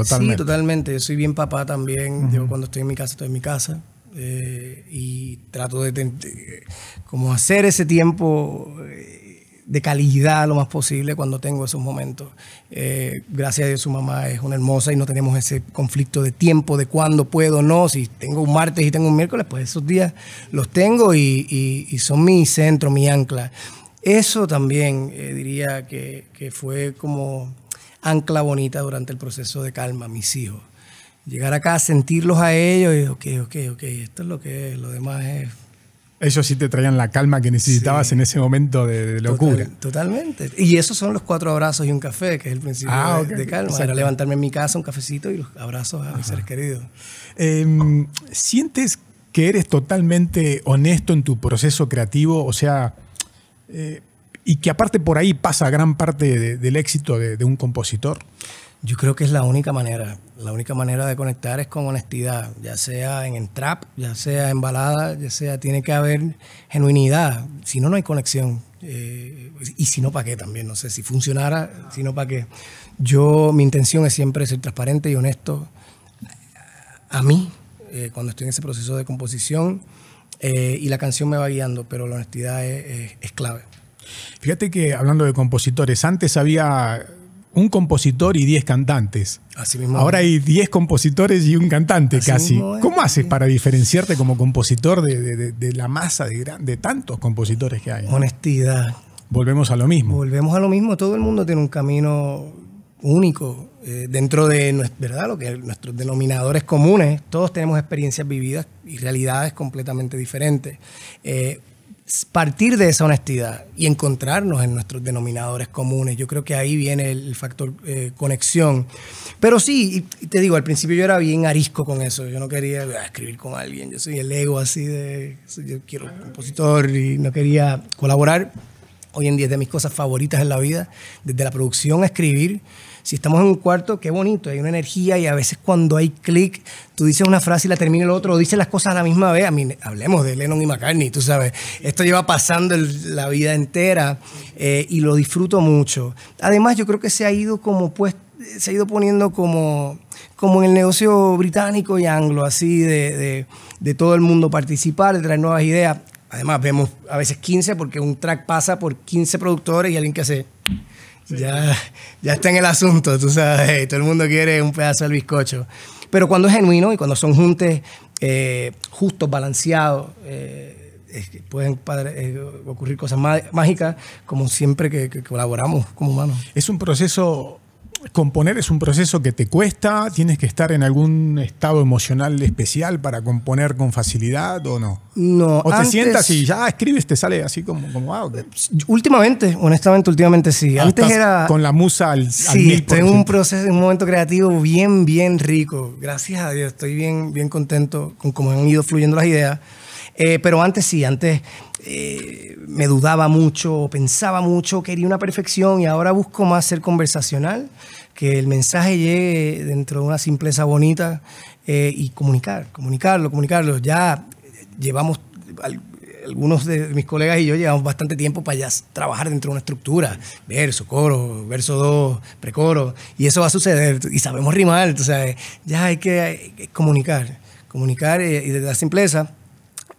Speaker 2: Sí,
Speaker 1: totalmente. Yo soy bien papá también. Yo cuando estoy en mi casa, estoy en mi casa. Eh, y trato de, como hacer ese tiempo eh, de calidad lo más posible cuando tengo esos momentos. Eh, gracias a Dios su mamá es una hermosa y no tenemos ese conflicto de tiempo, de cuándo puedo o no. Si tengo un martes y tengo un miércoles, pues esos días los tengo y, son mi centro, mi ancla. Eso también diría que fue como ancla bonita durante el proceso de calma, mis hijos. Llegar acá, sentirlos a ellos y, ok, ok, ok, esto es lo que es, lo demás es...
Speaker 2: Ellos sí te traían la calma que necesitabas en ese momento de, locura.
Speaker 1: totalmente. Y esos son los cuatro abrazos y un café, que es el principio ah, de, calma. Era levantarme en mi casa, un cafecito y los abrazos a mis seres queridos.
Speaker 2: Em, ¿Sientes que eres totalmente honesto en tu proceso creativo? O sea, eh, y que aparte por ahí pasa gran parte del éxito de, un compositor? Yo creo que es la única manera. La única manera de conectar es con honestidad, ya
Speaker 1: sea en trap, ya sea en balada, ya sea tiene que haber genuinidad. Si no, no hay conexión. Eh, y si no, ¿para qué también? No sé, si funcionara, si no, ¿para qué? Yo, mi intención es siempre ser transparente y honesto a mí eh, cuando estoy en ese proceso de composición eh, y la canción me va guiando, pero la honestidad es
Speaker 2: clave. Fíjate que hablando de compositores, antes había un compositor y 10 cantantes. Ahora hay 10 compositores y un cantante casi. ¿Cómo haces para diferenciarte como compositor de, la masa de, tantos compositores que hay? Honestidad. Volvemos a lo mismo. Volvemos a lo mismo. Todo el mundo tiene un camino
Speaker 1: único eh, dentro de ¿verdad? lo que nuestros denominadores comunes. Todos tenemos experiencias vividas y realidades completamente diferentes. Eh, partir de esa honestidad y encontrarnos en nuestros denominadores comunes. Yo creo que ahí viene el factor eh, conexión. Pero sí, y te digo, al principio yo era bien arisco con eso. Yo no quería ah, escribir con alguien. Yo soy el ego así de, yo quiero un compositor y no quería colaborar. Hoy en día es de mis cosas favoritas en la vida, desde la producción a escribir. Si estamos en un cuarto, qué bonito, hay una energía y a veces cuando hay clic, tú dices una frase y la termina el otro, o dices las cosas a la misma vez. A mí, hablemos de Lennon y McCartney, tú sabes, esto lleva pasando la vida entera eh, y lo disfruto mucho. Además, yo creo que se ha ido como pues, se ha ido poniendo como como en el negocio británico y anglo, así de, de, de todo el mundo participar, de traer nuevas ideas. Además, vemos a veces 15 porque un track pasa por 15 productores y alguien que hace ya, ya está en el asunto, tú sabes, todo el mundo quiere un pedazo del bizcocho. Pero cuando es genuino y cuando son juntes eh, justos, balanceados, eh, pueden eh, ocurrir
Speaker 2: cosas mágicas, como siempre que colaboramos como humanos. Es un proceso componer es un proceso que te cuesta, tienes que estar en algún estado emocional especial para componer con facilidad o no.
Speaker 1: No. O te sientas y
Speaker 2: ya escribes, te sale así como, como ah,
Speaker 1: Últimamente, honestamente, últimamente sí. Ah, antes era. Con la musa al, sí, tengo en un proceso, un momento creativo bien, bien rico. Gracias a Dios, estoy bien, bien contento con cómo han ido fluyendo las ideas. Eh, pero antes sí, antes eh, me dudaba mucho, pensaba mucho, quería una perfección y ahora busco más ser conversacional, que el mensaje llegue dentro de una simpleza bonita eh, y comunicar, comunicarlo, comunicarlo. Ya llevamos algunos de mis colegas y yo llevamos bastante tiempo para ya trabajar dentro de una estructura, verso, coro, verso 2, precoro, y eso va a suceder, y sabemos rimar, o sea, ya hay que, comunicar, comunicar y, desde la simpleza.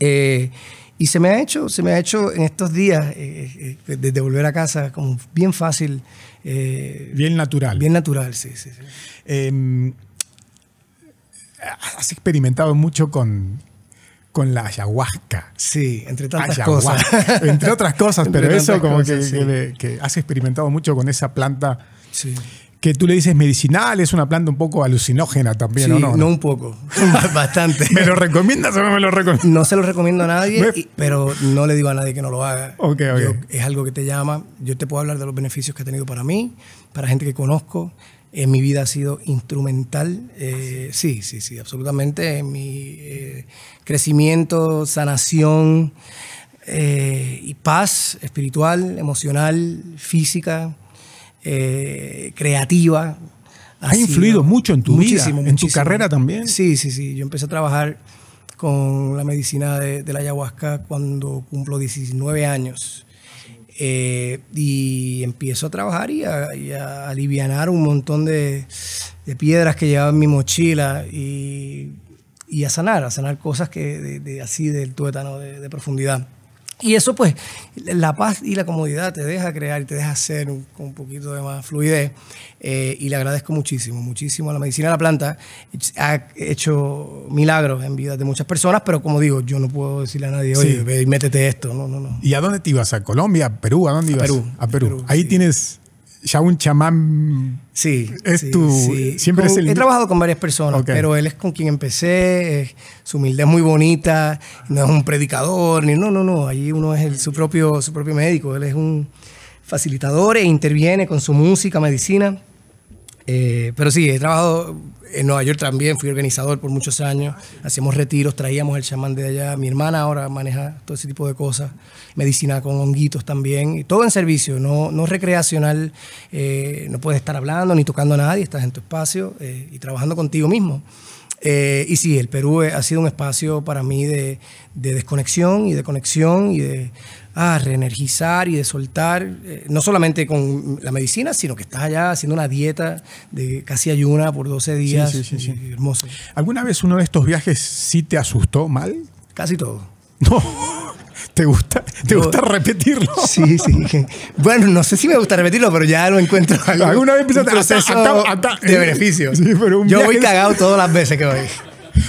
Speaker 1: Eh, y se me ha hecho, se me ha hecho en estos días, desde eh, eh, volver a casa, como bien fácil. bien natural. Bien
Speaker 2: natural, sí, sí. Em, has experimentado mucho con, con la ayahuasca. Sí, entre tantas cosas. entre otras cosas, pero eso como que, que, has experimentado mucho con esa planta. Sí que tú le dices medicinal, es una planta un poco alucinógena también, ¿o no? No, un poco, bastante. ¿Me lo recomiendas o no me lo recomiendas? No se lo recomiendo a nadie, pero no le digo a nadie que no lo haga.
Speaker 1: es algo que te llama. Yo te puedo hablar de los beneficios que ha tenido para mí, para gente que conozco. En eh, mi vida ha sido instrumental. Eh, sí, sí, sí, absolutamente. En mi eh, crecimiento, sanación y paz espiritual, emocional, física eh, creativa.
Speaker 2: Ha influido mucho en tu vida, en tu carrera también.
Speaker 1: Sí, sí, sí. Yo empecé a trabajar con la medicina de, la ayahuasca cuando cumplo 19 años. Eh, y empiezo a trabajar y a, aliviar un montón de, piedras que llevaba en mi mochila y, a sanar, a sanar cosas que así del tuétano de profundidad. Y eso pues, la paz y la comodidad te deja crear y te deja hacer un, con un poquito de más fluidez. Eh, y le agradezco muchísimo, muchísimo a la medicina de la planta. Ha hecho milagros en
Speaker 2: vida de muchas personas, pero como digo, yo no puedo decirle a nadie, oye, métete esto. No, no, ¿Y a dónde te ibas? ¿A Colombia? ¿A Perú? ¿A dónde ibas? A Perú. A Perú. Ahí tienes ya un chamán sí, es tu... Siempre es el... He trabajado con
Speaker 1: varias personas, pero él
Speaker 2: es con quien empecé,
Speaker 1: su humildad es muy bonita, no es un predicador, ni no, no, no, allí uno es su, propio, su propio médico, él es un facilitador e interviene con su música, medicina. Eh, pero sí, he trabajado en Nueva York también fui organizador por muchos años. Hacíamos retiros, traíamos el chamán de allá. Mi hermana ahora maneja todo ese tipo de cosas. Medicina con honguitos también. todo en servicio, no, no recreacional. Eh, no puedes estar hablando ni tocando a nadie. Estás en tu espacio eh, y trabajando contigo mismo. Eh, y sí, el Perú ha sido un espacio para mí de, de desconexión y de conexión y de ah, reenergizar y de soltar, eh, no solamente con la medicina, sino que estás allá haciendo una dieta
Speaker 2: de casi ayuna por 12 días. Sí, sí, sí, eh, hermoso. ¿Alguna vez uno de estos viajes sí te asustó mal? Casi todo. No. ¿Te gusta, te gusta repetirlo? Sí, sí. Bueno, no sé si me gusta repetirlo, pero ya lo encuentro. ¿Alguna vez a hacer de beneficio? Sí, pero un Yo voy cagado todas las veces que voy.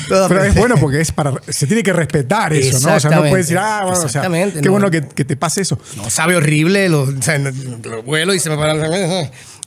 Speaker 1: Pero es bueno
Speaker 2: porque es para, se tiene que respetar eso, ¿no? O sea, no puedes decir, ah, bueno, o sea, qué bueno que, te pase eso. No, sabe horrible, lo,
Speaker 1: vuelo y se me para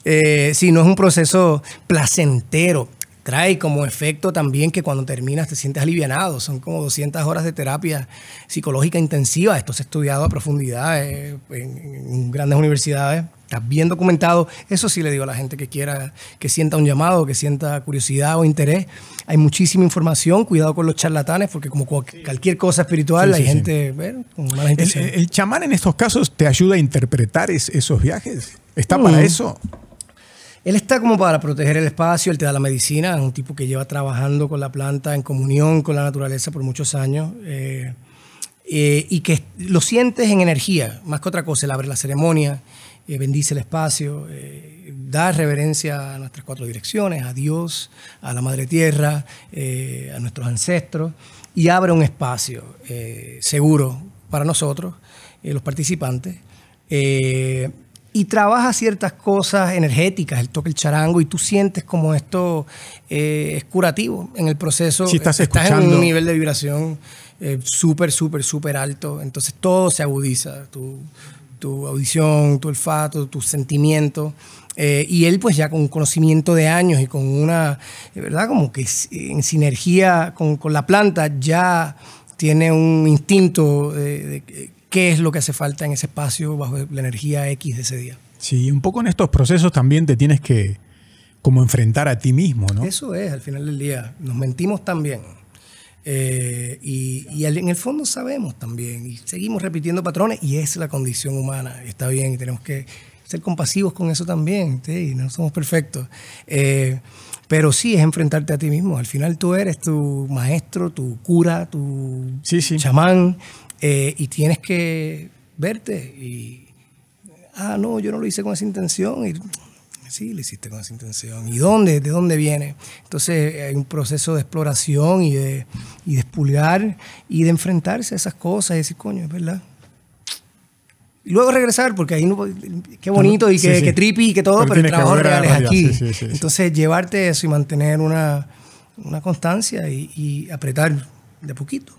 Speaker 1: eh, sí, no es un proceso placentero. Trae como efecto también que cuando terminas te sientes alivianado. Son como 200 horas de terapia psicológica intensiva. Esto se ha estudiado a profundidad eh, en grandes universidades Está bien documentado. Eso sí le digo a la gente que quiera, que sienta un llamado, que sienta curiosidad o interés. Hay muchísima información. Cuidado con los charlatanes, porque como cualquier cosa espiritual, hay gente con mala el, el,
Speaker 2: chamán en estos casos te ayuda a interpretar esos viajes. ¿Está para mm. eso?
Speaker 1: Él está como para proteger el espacio, él te da la medicina, es un tipo que lleva trabajando con la planta en comunión con la naturaleza por muchos años eh, eh, y que lo sientes en energía, más que otra cosa, él abre la ceremonia, eh, bendice el espacio, eh, da reverencia a nuestras cuatro direcciones, a Dios, a la Madre Tierra, eh, a nuestros ancestros, y abre un espacio seguro para nosotros, los participantes, y trabaja ciertas cosas energéticas, el toque el charango, y tú sientes como esto es curativo en el proceso. Si estás, estás en un nivel de vibración. súper, súper, súper alto. Entonces todo se agudiza. Tú tu audición, tu olfato, tus sentimiento eh, y él pues ya con un conocimiento de años y con una, ¿verdad? Como que en sinergia con, la planta ya tiene un instinto de, de, qué es lo que hace falta en ese espacio bajo la energía X de ese día.
Speaker 2: Sí, un poco en estos procesos también te tienes que como enfrentar a ti mismo, ¿no? Eso
Speaker 1: es, al final del día, nos mentimos también. Eh, y, en el fondo sabemos también, y seguimos repitiendo patrones, y es la condición humana, está bien, y tenemos que ser compasivos con eso también, Y no somos perfectos. Eh, pero sí es enfrentarte a ti mismo. Al final tú eres tu maestro, tu cura, tu chamán, eh, y tienes que verte y, ah, no, yo no lo hice con esa intención. Y, sí, lo hiciste con esa intención. ¿Y dónde? ¿De dónde viene? Entonces eh, hay un proceso de exploración y de, y de expulgar y de enfrentarse a esas cosas y decir, coño, es verdad. Y luego regresar, porque ahí no, qué bonito y qué que, trippy y que todo, pero, el trabajo real es aquí. Entonces llevarte eso y mantener una, una constancia y apretar de poquito.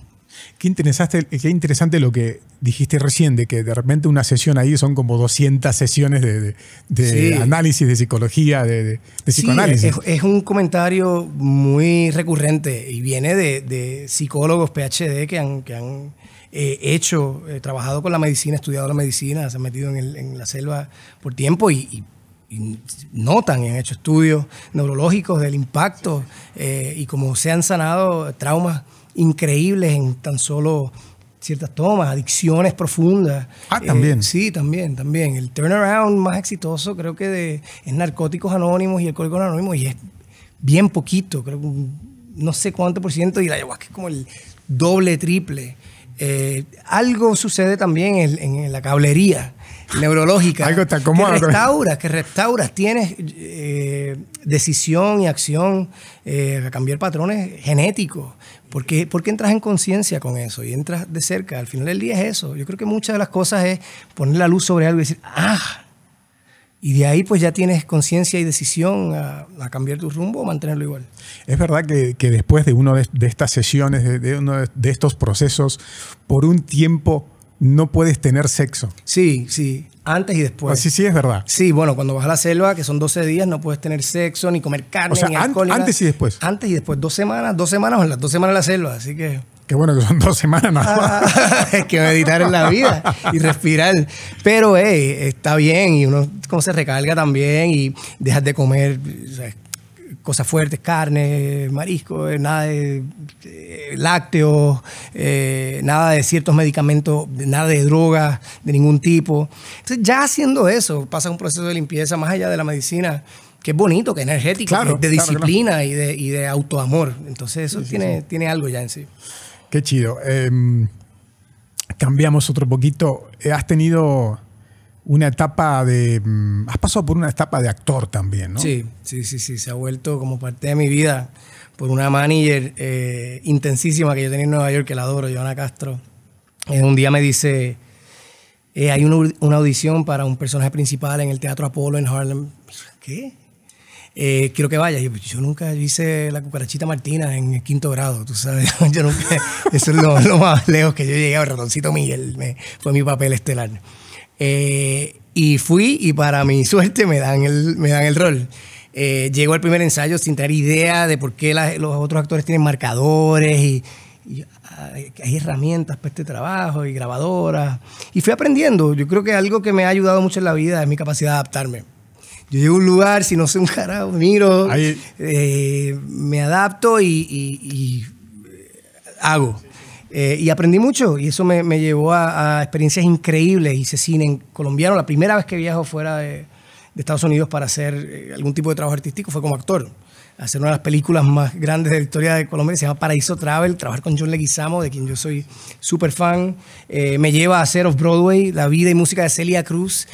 Speaker 2: Qué interesante, interesante lo que dijiste recién, de que de repente una sesión ahí son como 200 sesiones de, análisis, de psicología, de, psicoanálisis.
Speaker 1: es, un comentario muy recurrente y viene de, psicólogos PhD que han, eh, hecho, eh, trabajado con la medicina, estudiado la medicina, se han metido en, la selva por tiempo y, notan han hecho estudios neurológicos del impacto eh, y cómo se han sanado traumas increíbles en tan solo ciertas tomas, adicciones profundas. Ah, también. Eh, sí, también, también. El turnaround más exitoso creo que de, es Narcóticos Anónimos y Alcohólicos anónimo y es bien poquito, creo que no sé cuánto por ciento y la ayahuasca es como el doble, triple. Eh, algo sucede también en, la cablería neurológica. Algo está como Que restauras, que restauras. Tienes eh, decisión y acción a cambiar patrones genéticos. Porque, porque entras en conciencia con eso y entras de cerca. Al final del día es eso. Yo creo que muchas de las cosas es poner la luz sobre algo y decir, ¡ah! Y de ahí pues ya tienes conciencia y decisión
Speaker 2: a, cambiar tu rumbo o mantenerlo igual. Es verdad que, después de una de, estas sesiones, de, uno de estos procesos, por un tiempo no puedes tener sexo. Sí, sí antes y después. Así sí es verdad.
Speaker 1: Sí, bueno, cuando vas a la selva, que son 12 días, no puedes tener sexo, ni comer carne, ni alcohol. antes y después. Antes y después, dos semanas, dos semanas o las dos semanas en la selva, así que... Qué
Speaker 2: bueno que son dos semanas ah,
Speaker 1: es que meditar en la vida y respirar. Pero, hey, eh, está bien y uno como se recarga también y dejas de comer cosas fuertes, carne, marisco, eh, nada de eh, lácteos, eh, nada de ciertos medicamentos, nada de drogas de ningún tipo. Entonces, ya haciendo eso, pasa un proceso de limpieza más allá de la medicina, que es bonito, que es energético, de, disciplina Y, de, autoamor. Entonces, eso tiene, tiene algo ya en sí.
Speaker 2: Qué chido. Em, cambiamos otro poquito. ¿Has tenido una etapa de... Mm, has pasado por una etapa de actor también, ¿no? Sí,
Speaker 1: sí, sí, sí, se ha vuelto como parte de mi vida por una manager eh, intensísima que yo tenía en Nueva York, que la adoro, Joana Castro. Eh, un día me dice, eh, hay una, audición para un personaje principal en el Teatro Apolo en Harlem. ¿Qué? quiero que vaya Yo, pues, yo, nunca hice la cucarachita Martina en el quinto grado, tú sabes. Yo eso es lo, más lejos que yo llegué, a ratoncito Miguel, fue mi papel estelar. Eh, y fui y para mi suerte me dan el, me dan el rol. Eh, llego al primer ensayo sin tener idea de por qué los otros actores tienen marcadores y, hay, herramientas para este trabajo y grabadoras. Y fui aprendiendo. Yo creo que algo que me ha ayudado mucho en la vida es mi capacidad de adaptarme. Yo llego a un lugar, si no sé un carajo, miro, eh, me adapto y eh, hago. Eh, y aprendí mucho y eso me, llevó a, experiencias increíbles. Hice cine en colombiano, la primera vez que viajo fuera de, Estados Unidos para hacer eh, algún tipo de trabajo artístico fue como actor. Hacer una de las películas más grandes de la historia de Colombia, se llama Paraíso Travel, trabajar con John Leguizamo, de quien yo soy súper fan. Eh, me lleva a hacer Off-Broadway, la vida y música de Celia Cruz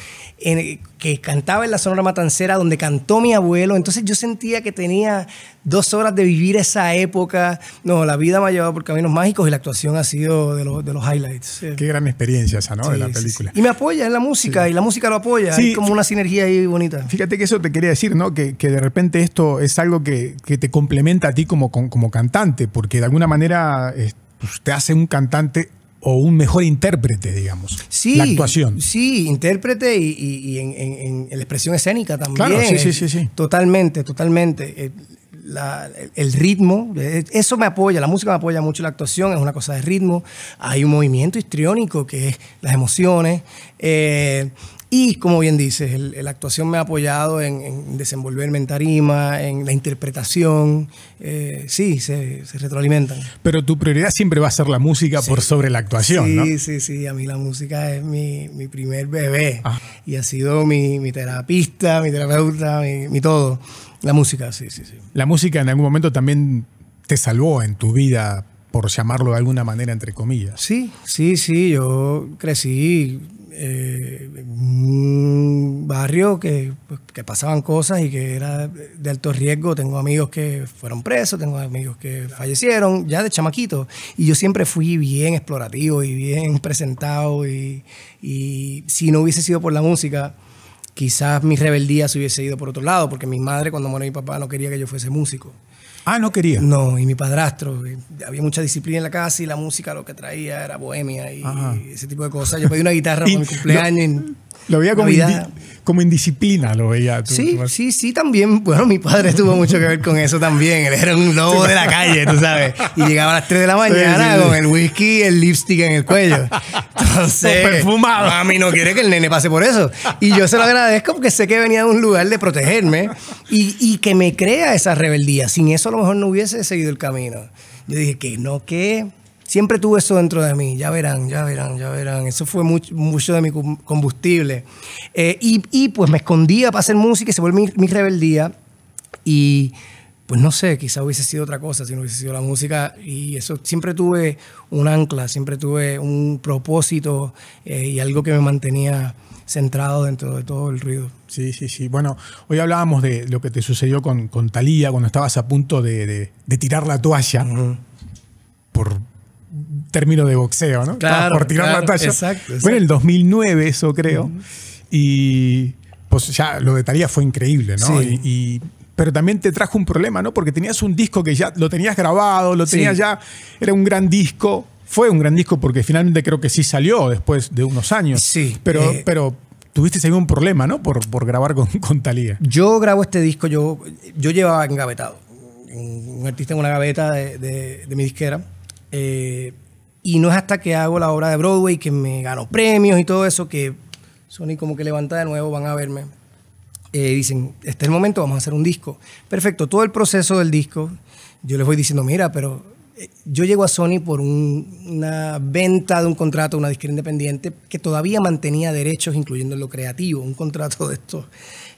Speaker 1: que cantaba en la Sonora Matancera, donde cantó mi abuelo. Entonces yo sentía que tenía dos horas de vivir esa época. No, la vida me ha llevado por caminos mágicos y la actuación ha sido de, los highlights. Qué gran experiencia esa, ¿no? de la película. Y me apoya en la música y la música lo apoya. Hay como una
Speaker 2: sinergia ahí bonita. Fíjate que eso te quería decir, ¿no? Que, de repente esto es algo que, que, te complementa a ti como, como, cantante, porque de alguna manera... Eh, pues, te hace un cantante o un mejor intérprete, digamos. la actuación.
Speaker 1: Sí, intérprete y, en, la expresión escénica también. sí, sí,
Speaker 2: Totalmente,
Speaker 1: totalmente. Eh, el ritmo, eh, eso me apoya, la música me apoya mucho, la actuación es una cosa de ritmo, hay un movimiento histriónico que es las emociones, eh, y como bien dices, la actuación me ha apoyado en, en, desenvolverme en tarima,
Speaker 2: en la interpretación. Eh, sí, se, retroalimentan. Pero tu prioridad siempre va a ser la música por sobre la actuación, sí, ¿no? Sí,
Speaker 1: sí, sí. A mí la música es mi, mi primer
Speaker 2: bebé. Ah. Y ha sido mi, mi terapista, mi terapeuta, mi, mi todo. La música, sí, sí, sí. La música en algún momento también te salvó en tu vida por llamarlo de alguna manera, entre comillas.
Speaker 1: Sí, sí, sí, yo crecí eh, un barrio pues, que, pasaban cosas y que era de alto riesgo. Tengo amigos que fueron presos, tengo amigos que fallecieron, ya de chamaquito. Y yo siempre fui bien explorativo y bien presentado. Y, y si no hubiese sido por la música, quizás mi rebeldía se hubiese ido por otro lado, porque mi madre, cuando murió mi papá, no quería que yo fuese músico. Ah, no quería. No, y mi padrastro. Eh, había mucha disciplina en la casa y la música lo que traía era bohemia y ese tipo de cosas. Yo pedí una guitarra por mi cumpleaños.
Speaker 2: Lo veía como, como indisciplina, lo veía. Tú, sí, sí, sí, también. Bueno, mi padre tuvo mucho que ver con eso también. Él era un lobo de la calle, tú sabes.
Speaker 1: Y llegaba a las 3 de la mañana con el whisky y el lipstick en el cuello. Entonces, a mí no quiere que el nene pase por eso. Y yo se lo agradezco porque sé que venía de un lugar de protegerme y, y que me crea esa rebeldía. Sin eso a lo mejor no hubiese seguido el camino. Yo dije que no, que Siempre tuve eso dentro de mí, ya verán, ya verán, ya verán. Eso fue mucho, de mi combustible. Eh, y, y, pues me escondía para hacer música y se volvió mi, mi rebeldía. Y pues no sé, quizá hubiese sido otra cosa si no hubiese sido la música. Y eso siempre tuve un ancla, siempre tuve un propósito eh, y algo que me mantenía
Speaker 2: centrado dentro de todo el ruido. Sí, sí, sí. Bueno, hoy hablábamos de lo que te sucedió con, con Talía cuando estabas a punto de, de, tirar la toalla por, término de boxeo, ¿no? Claro, por tirar Fue en el 2009 eso, creo. Y pues ya lo de Talía fue increíble, ¿no? Y, pero también te trajo un problema, ¿no? Porque tenías un disco que ya lo tenías grabado, lo tenías ya, era un gran disco. Fue un gran disco porque finalmente creo que sí salió después de unos años. Sí. Pero, eh, pero tuviste un problema, ¿no? Por, por grabar con, con Talía. Yo grabo este disco, yo,
Speaker 1: yo llevaba engavetado. Un, artista en una gaveta de, mi disquera. Eh, y no es hasta que hago la obra de Broadway, que me gano premios y todo eso, que Sony como que levanta de nuevo, van a verme. Eh, dicen, este es el momento, vamos a hacer un disco. Perfecto, todo el proceso del disco, yo les voy diciendo, mira, pero eh, yo llego a Sony por una venta de un contrato, una disquera independiente, que todavía mantenía derechos, incluyendo lo creativo, un contrato de estos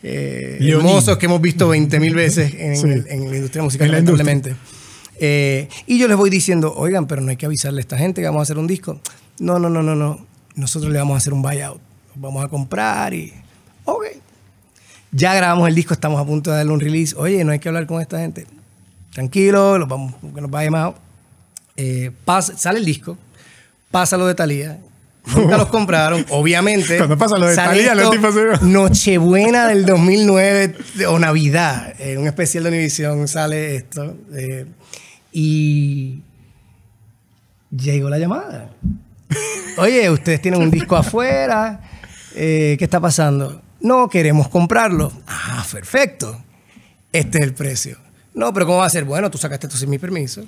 Speaker 1: eh, hermosos que hemos visto 20.000 veces en, la industria musical, lamentablemente. Eh, y yo les voy diciendo, oigan, pero no hay que avisarle a esta gente que vamos a hacer un disco. No, no, no, no, no. Nosotros le vamos a hacer un buyout. Vamos a comprar y. Ok. Ya grabamos el disco, estamos a punto de darle un release. Oye, no hay que hablar con esta gente. Tranquilo, vamos, que nos vaya más. Eh, sale el disco, pasa lo de Talía. Nunca los compraron, obviamente. Cuando pasa lo de Talía, los tipos Nochebuena del 2009 o Navidad, en un especial de Univisión sale esto. Eh, y llegó la llamada. Oye, ustedes tienen un disco afuera, eh, ¿qué está pasando? No, queremos comprarlo. Ah, perfecto. Este es el precio. No, pero ¿cómo va a ser? Bueno, tú sacaste esto sin mi permiso,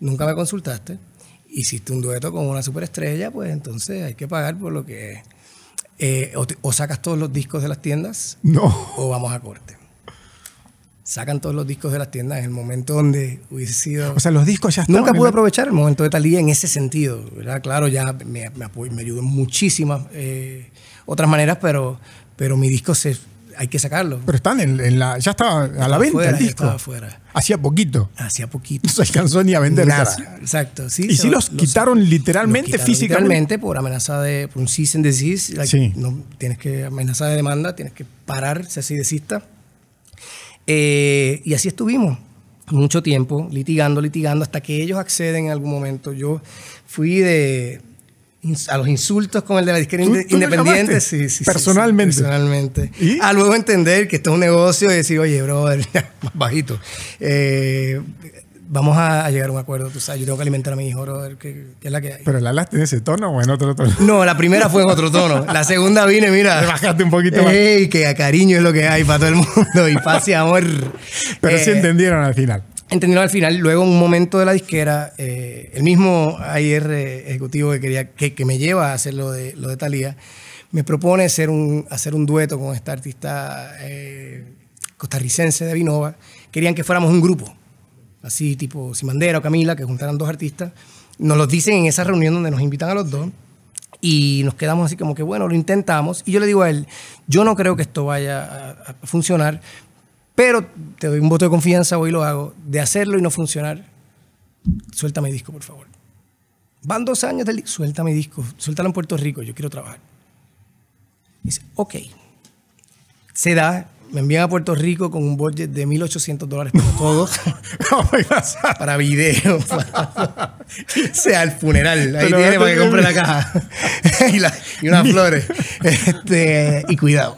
Speaker 1: nunca me consultaste, hiciste un dueto con una superestrella, pues entonces hay que pagar por lo que eh, o, o, sacas todos los discos de las tiendas, no. o vamos a corte sacan todos los discos de las tiendas en el momento donde hubiese sido... O sea, los discos ya están... Nunca pude aprovechar el momento de Talía en ese sentido, ¿verdad? Claro, ya me, me ayudó en muchísimas eh,
Speaker 2: otras maneras, pero, pero mi disco se, hay que sacarlo. Pero están en, la, ya estaba a la venta el disco. Estaba afuera. Hacía poquito. Hacía poquito. No se alcanzó ni a vender nada.
Speaker 1: Exacto, sí. Y sí si los, quitaron
Speaker 2: literalmente, físicamente. Literalmente por
Speaker 1: amenaza de, por un cease and desist. sí. no, tienes que, amenaza de demanda, tienes que parar, si así desista. Eh, y así estuvimos mucho tiempo, litigando, litigando, hasta que ellos acceden en algún momento. Yo fui de a los insultos con el de la disquera independiente, personalmente. ¿Y? A luego entender que esto es un negocio y decir, oye, brother, bajito. Eh, vamos a, llegar a un acuerdo, tú sabes, yo tengo que alimentar a mi hijo, que, es la que
Speaker 2: hay. Pero la alas tiene ese tono o en otro tono. No, la primera fue en otro tono. La segunda
Speaker 1: vine, mira. Bajaste un poquito más. que cariño es lo que hay para todo el mundo y paz amor.
Speaker 2: Pero se sí eh, entendieron al final.
Speaker 1: Entendieron al final. Luego, en un momento de la disquera, eh, el mismo AIR eh, ejecutivo que quería, que, que, me lleva a hacer lo de, lo de Talía me propone hacer un, hacer un dueto con esta artista costarricense de Vinova. Querían que fuéramos un grupo así tipo Simandera o Camila, que juntaran dos artistas, nos los dicen en esa reunión donde nos invitan a los dos y nos quedamos así como que, bueno, lo intentamos. Y yo le digo a él, yo no creo que esto vaya a, funcionar, pero te doy un voto de confianza, hoy lo hago, de hacerlo y no funcionar, suéltame disco, por favor. Van dos años del disco, suéltame disco, suéltalo en Puerto Rico, yo quiero trabajar. dice, ok. Se da, me envían a Puerto Rico con un budget de 1.800 dólares para todos. Oh para video. Para, o sea, el funeral. Ahí tiene para que compre la caja. y, unas flores. Este, y cuidado.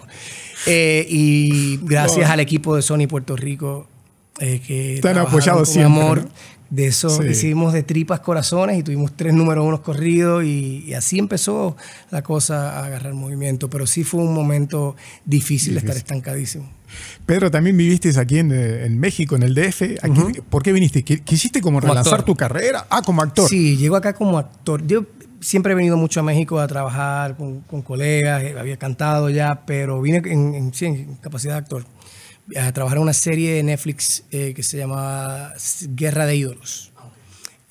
Speaker 1: Eh, y gracias al equipo de Sony Puerto Rico eh, que están han apoyado amor, de eso hicimos de tripas corazones y tuvimos tres números unos corridos y, así empezó la cosa a agarrar movimiento.
Speaker 2: Pero sí fue un momento difícil, estar
Speaker 1: estancadísimo.
Speaker 2: Pedro, también viviste aquí eh, en, México, en el DF. Aquí, ¿Por qué viniste? ¿Quisiste como, como relanzar tu carrera? Ah, como actor. Sí,
Speaker 1: llego acá como actor. Yo siempre he venido mucho a México a trabajar con, colegas, eh, había cantado ya, pero vine en, en capacidad de actor a trabajar en una serie de Netflix eh, que se llamaba Guerra de Ídolos.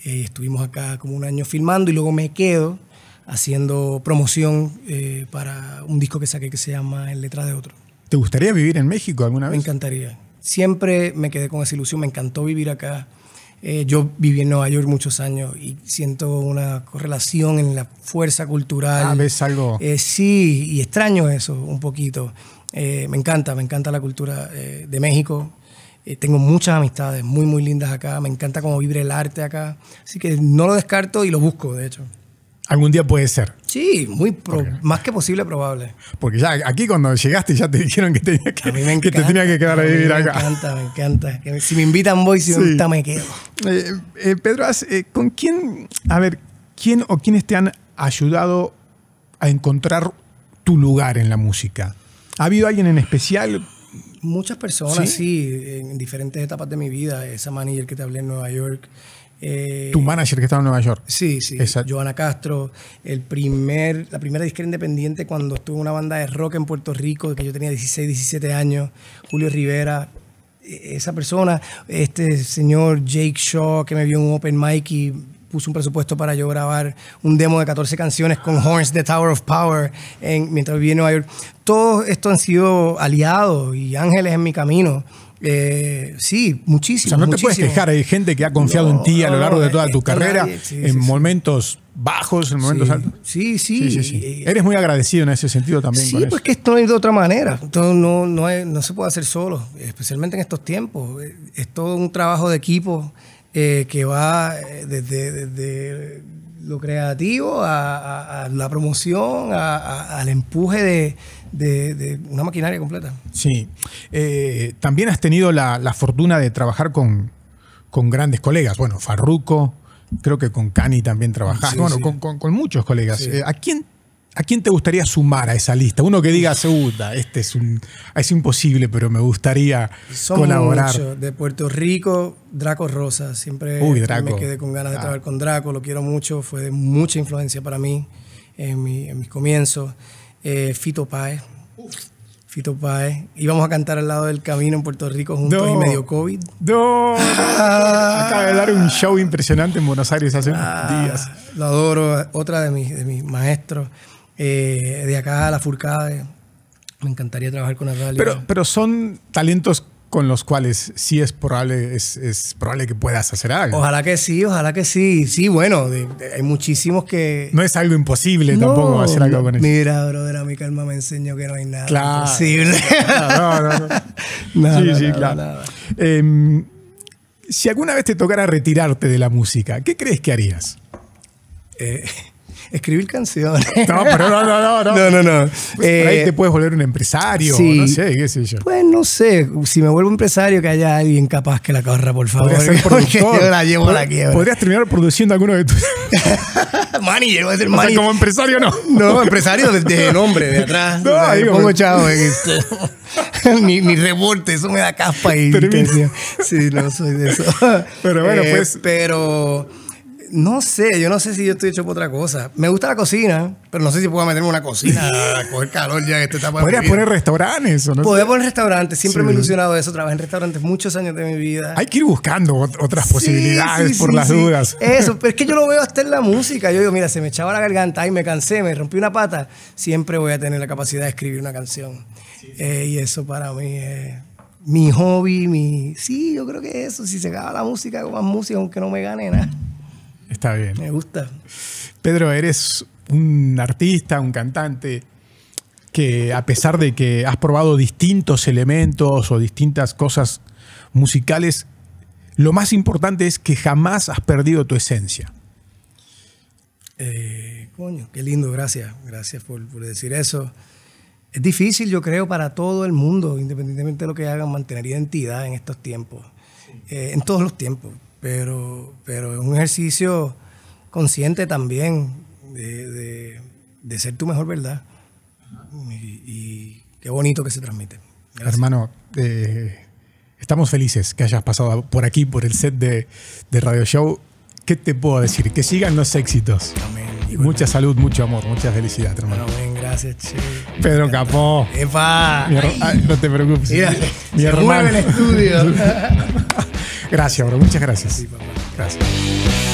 Speaker 1: Eh, estuvimos acá como un año filmando y luego me quedo haciendo promoción eh, para un disco que saqué que se llama En Letras de Otro.
Speaker 2: ¿Te gustaría vivir en México alguna vez? Me
Speaker 1: encantaría. Siempre me quedé con esa ilusión, me encantó vivir acá. yo viví en Nueva York muchos años y siento una correlación en la fuerza cultural. Ah, ¿ves algo? sí, y extraño eso un poquito. Eh, me encanta, me encanta la cultura eh, de México. Eh, tengo muchas amistades muy, muy lindas acá. Me encanta cómo vibra el arte acá. Así que no lo descarto
Speaker 2: y lo busco, de hecho. Algún día puede ser. Sí, muy más que posible probable. Porque ya aquí cuando llegaste ya te dijeron que, tenías que, que te tenía que quedar a vivir acá. Me encanta, me encanta. Si me invitan voy, si me gusta me quedo. Pedro, ¿con quién, a ver, quién o quiénes te han ayudado a encontrar tu lugar en la música? ¿Ha habido alguien en especial?
Speaker 1: Muchas personas, ¿Sí? en diferentes etapas de mi vida. Esa manager que te hablé en Nueva York. Eh, tu manager
Speaker 2: que estaba en Nueva York.
Speaker 1: Sí, sí. Joana Castro, el primer, la primera disquera independiente cuando estuve en una banda de rock en Puerto Rico, que yo tenía 16, 17 años. Julio Rivera, e-, esa persona, este señor Jake Shaw que me vio en un open mic y puso un presupuesto para yo grabar un demo de 14 canciones con Horns de Tower of Power en, mientras viví en Nueva York. Todos esto han sido aliados y ángeles en mi camino. Eh,
Speaker 2: sí, muchísimo. O no te puedes quejar, hay gente que ha confiado en ti a lo largo de toda tu carrera, en momentos bajos, en momentos altos. Sí, sí. Eh, Eres muy agradecido en ese sentido también. Sí, pues
Speaker 1: que esto no de otra manera. Entonces, no, no, no se puede hacer solo, especialmente en estos tiempos. Es todo un trabajo de equipo. Eh, que va eh, desde, lo creativo a, la promoción, al empuje
Speaker 2: de, una maquinaria completa. Sí. Eh, también has tenido la, fortuna de trabajar con, grandes colegas. Bueno, Farruco, creo que con Cani también trabajaste. bueno, Con, muchos colegas. ¿A quién ¿A quién te gustaría sumar a esa lista? Uno que diga, segunda, este es un es imposible, pero me gustaría Son colaborar.
Speaker 1: De Puerto Rico, Draco Rosa. Siempre me quedé con ganas de ah. trabajar con Draco, lo quiero mucho, fue de mucha influencia para mí en, mis comienzos. Eh, Fito Paez. Fito Paez. Íbamos a cantar al lado del camino en Puerto Rico juntos y medio COVID.
Speaker 2: No, de dar un show impresionante en Buenos Aires hace unos ah,
Speaker 1: días. Lo adoro, otra de de mis maestros. Eh, de acá a la Furcada eh, Me encantaría trabajar con la Pero,
Speaker 2: pero son talentos con los cuales sí es probable, es, probable que puedas hacer algo. Ojalá que sí, ojalá que sí. Sí, bueno, hay muchísimos que... No es algo imposible tampoco hacer algo con eso. Mira,
Speaker 1: brother, a mi calma me enseñó que no hay nada imposible. no,
Speaker 2: no. si alguna vez te tocara retirarte de la música, ¿qué crees que harías? Eh escribir canciones. No, pero no, no, no. No, no, no. Pues, ahí eh, te puedes
Speaker 1: volver un empresario, sí. no sé, qué sé yo. Pues no sé, si me vuelvo empresario, que haya alguien capaz que la corra, por favor. Yo la llevo a la quiebra. Podrías
Speaker 2: terminar produciendo alguno de tus...
Speaker 1: manager, voy a ser manager. como empresario no. No, empresario desde el hombre, de atrás. No, o pongo pues. chavo. Eh, este. mi, mi reporte, eso me da caspa y... Sí, no soy de eso. Pero bueno, eh, pues... Pero no sé, yo no sé si yo estoy hecho por otra cosa. Me gusta la cocina, pero no sé si puedo meterme en una cocina a coger calor ya que está poner
Speaker 2: restaurantes. O no Podría poner restaurantes, siempre me he ilusionado
Speaker 1: de eso. Trabajé en restaurantes muchos años de mi vida.
Speaker 2: Hay que ir buscando otras posibilidades por las dudas. Eso,
Speaker 1: pero es que yo lo veo hasta en la música. Yo digo, mira, se me echaba la garganta, y me cansé, me rompí una pata. Siempre voy a tener la capacidad de escribir una canción. Eh, y eso para mí es mi hobby, mi... Sí, yo creo que eso, si se acaba la música, hago más música aunque no me gane nada.
Speaker 2: Está bien. Me gusta. Pedro, eres un artista, un cantante, que a pesar de que has probado distintos elementos o distintas cosas musicales, lo más importante es que jamás has perdido tu esencia.
Speaker 1: Eh, coño, qué lindo, gracias. Gracias por, decir eso. Es difícil, yo creo, para todo el mundo, independientemente de lo que hagan, mantener identidad en estos tiempos, eh, en todos los tiempos pero, pero es un ejercicio
Speaker 2: consciente también
Speaker 1: de, ser tu mejor verdad.
Speaker 2: Y, qué bonito que se transmite. Hermano, eh, estamos felices que hayas pasado por aquí, por el set de, Radio Show. ¿Qué te puedo decir? Que sigan los éxitos. mucha salud, mucho amor, mucha felicidad, hermano.
Speaker 1: Bueno, gracias, che.
Speaker 2: Pedro Capó. ¡Epa! Ah, no te preocupes. mi hermano. Mueve el estudio. Gracias, bro. Muchas gracias. Gracias.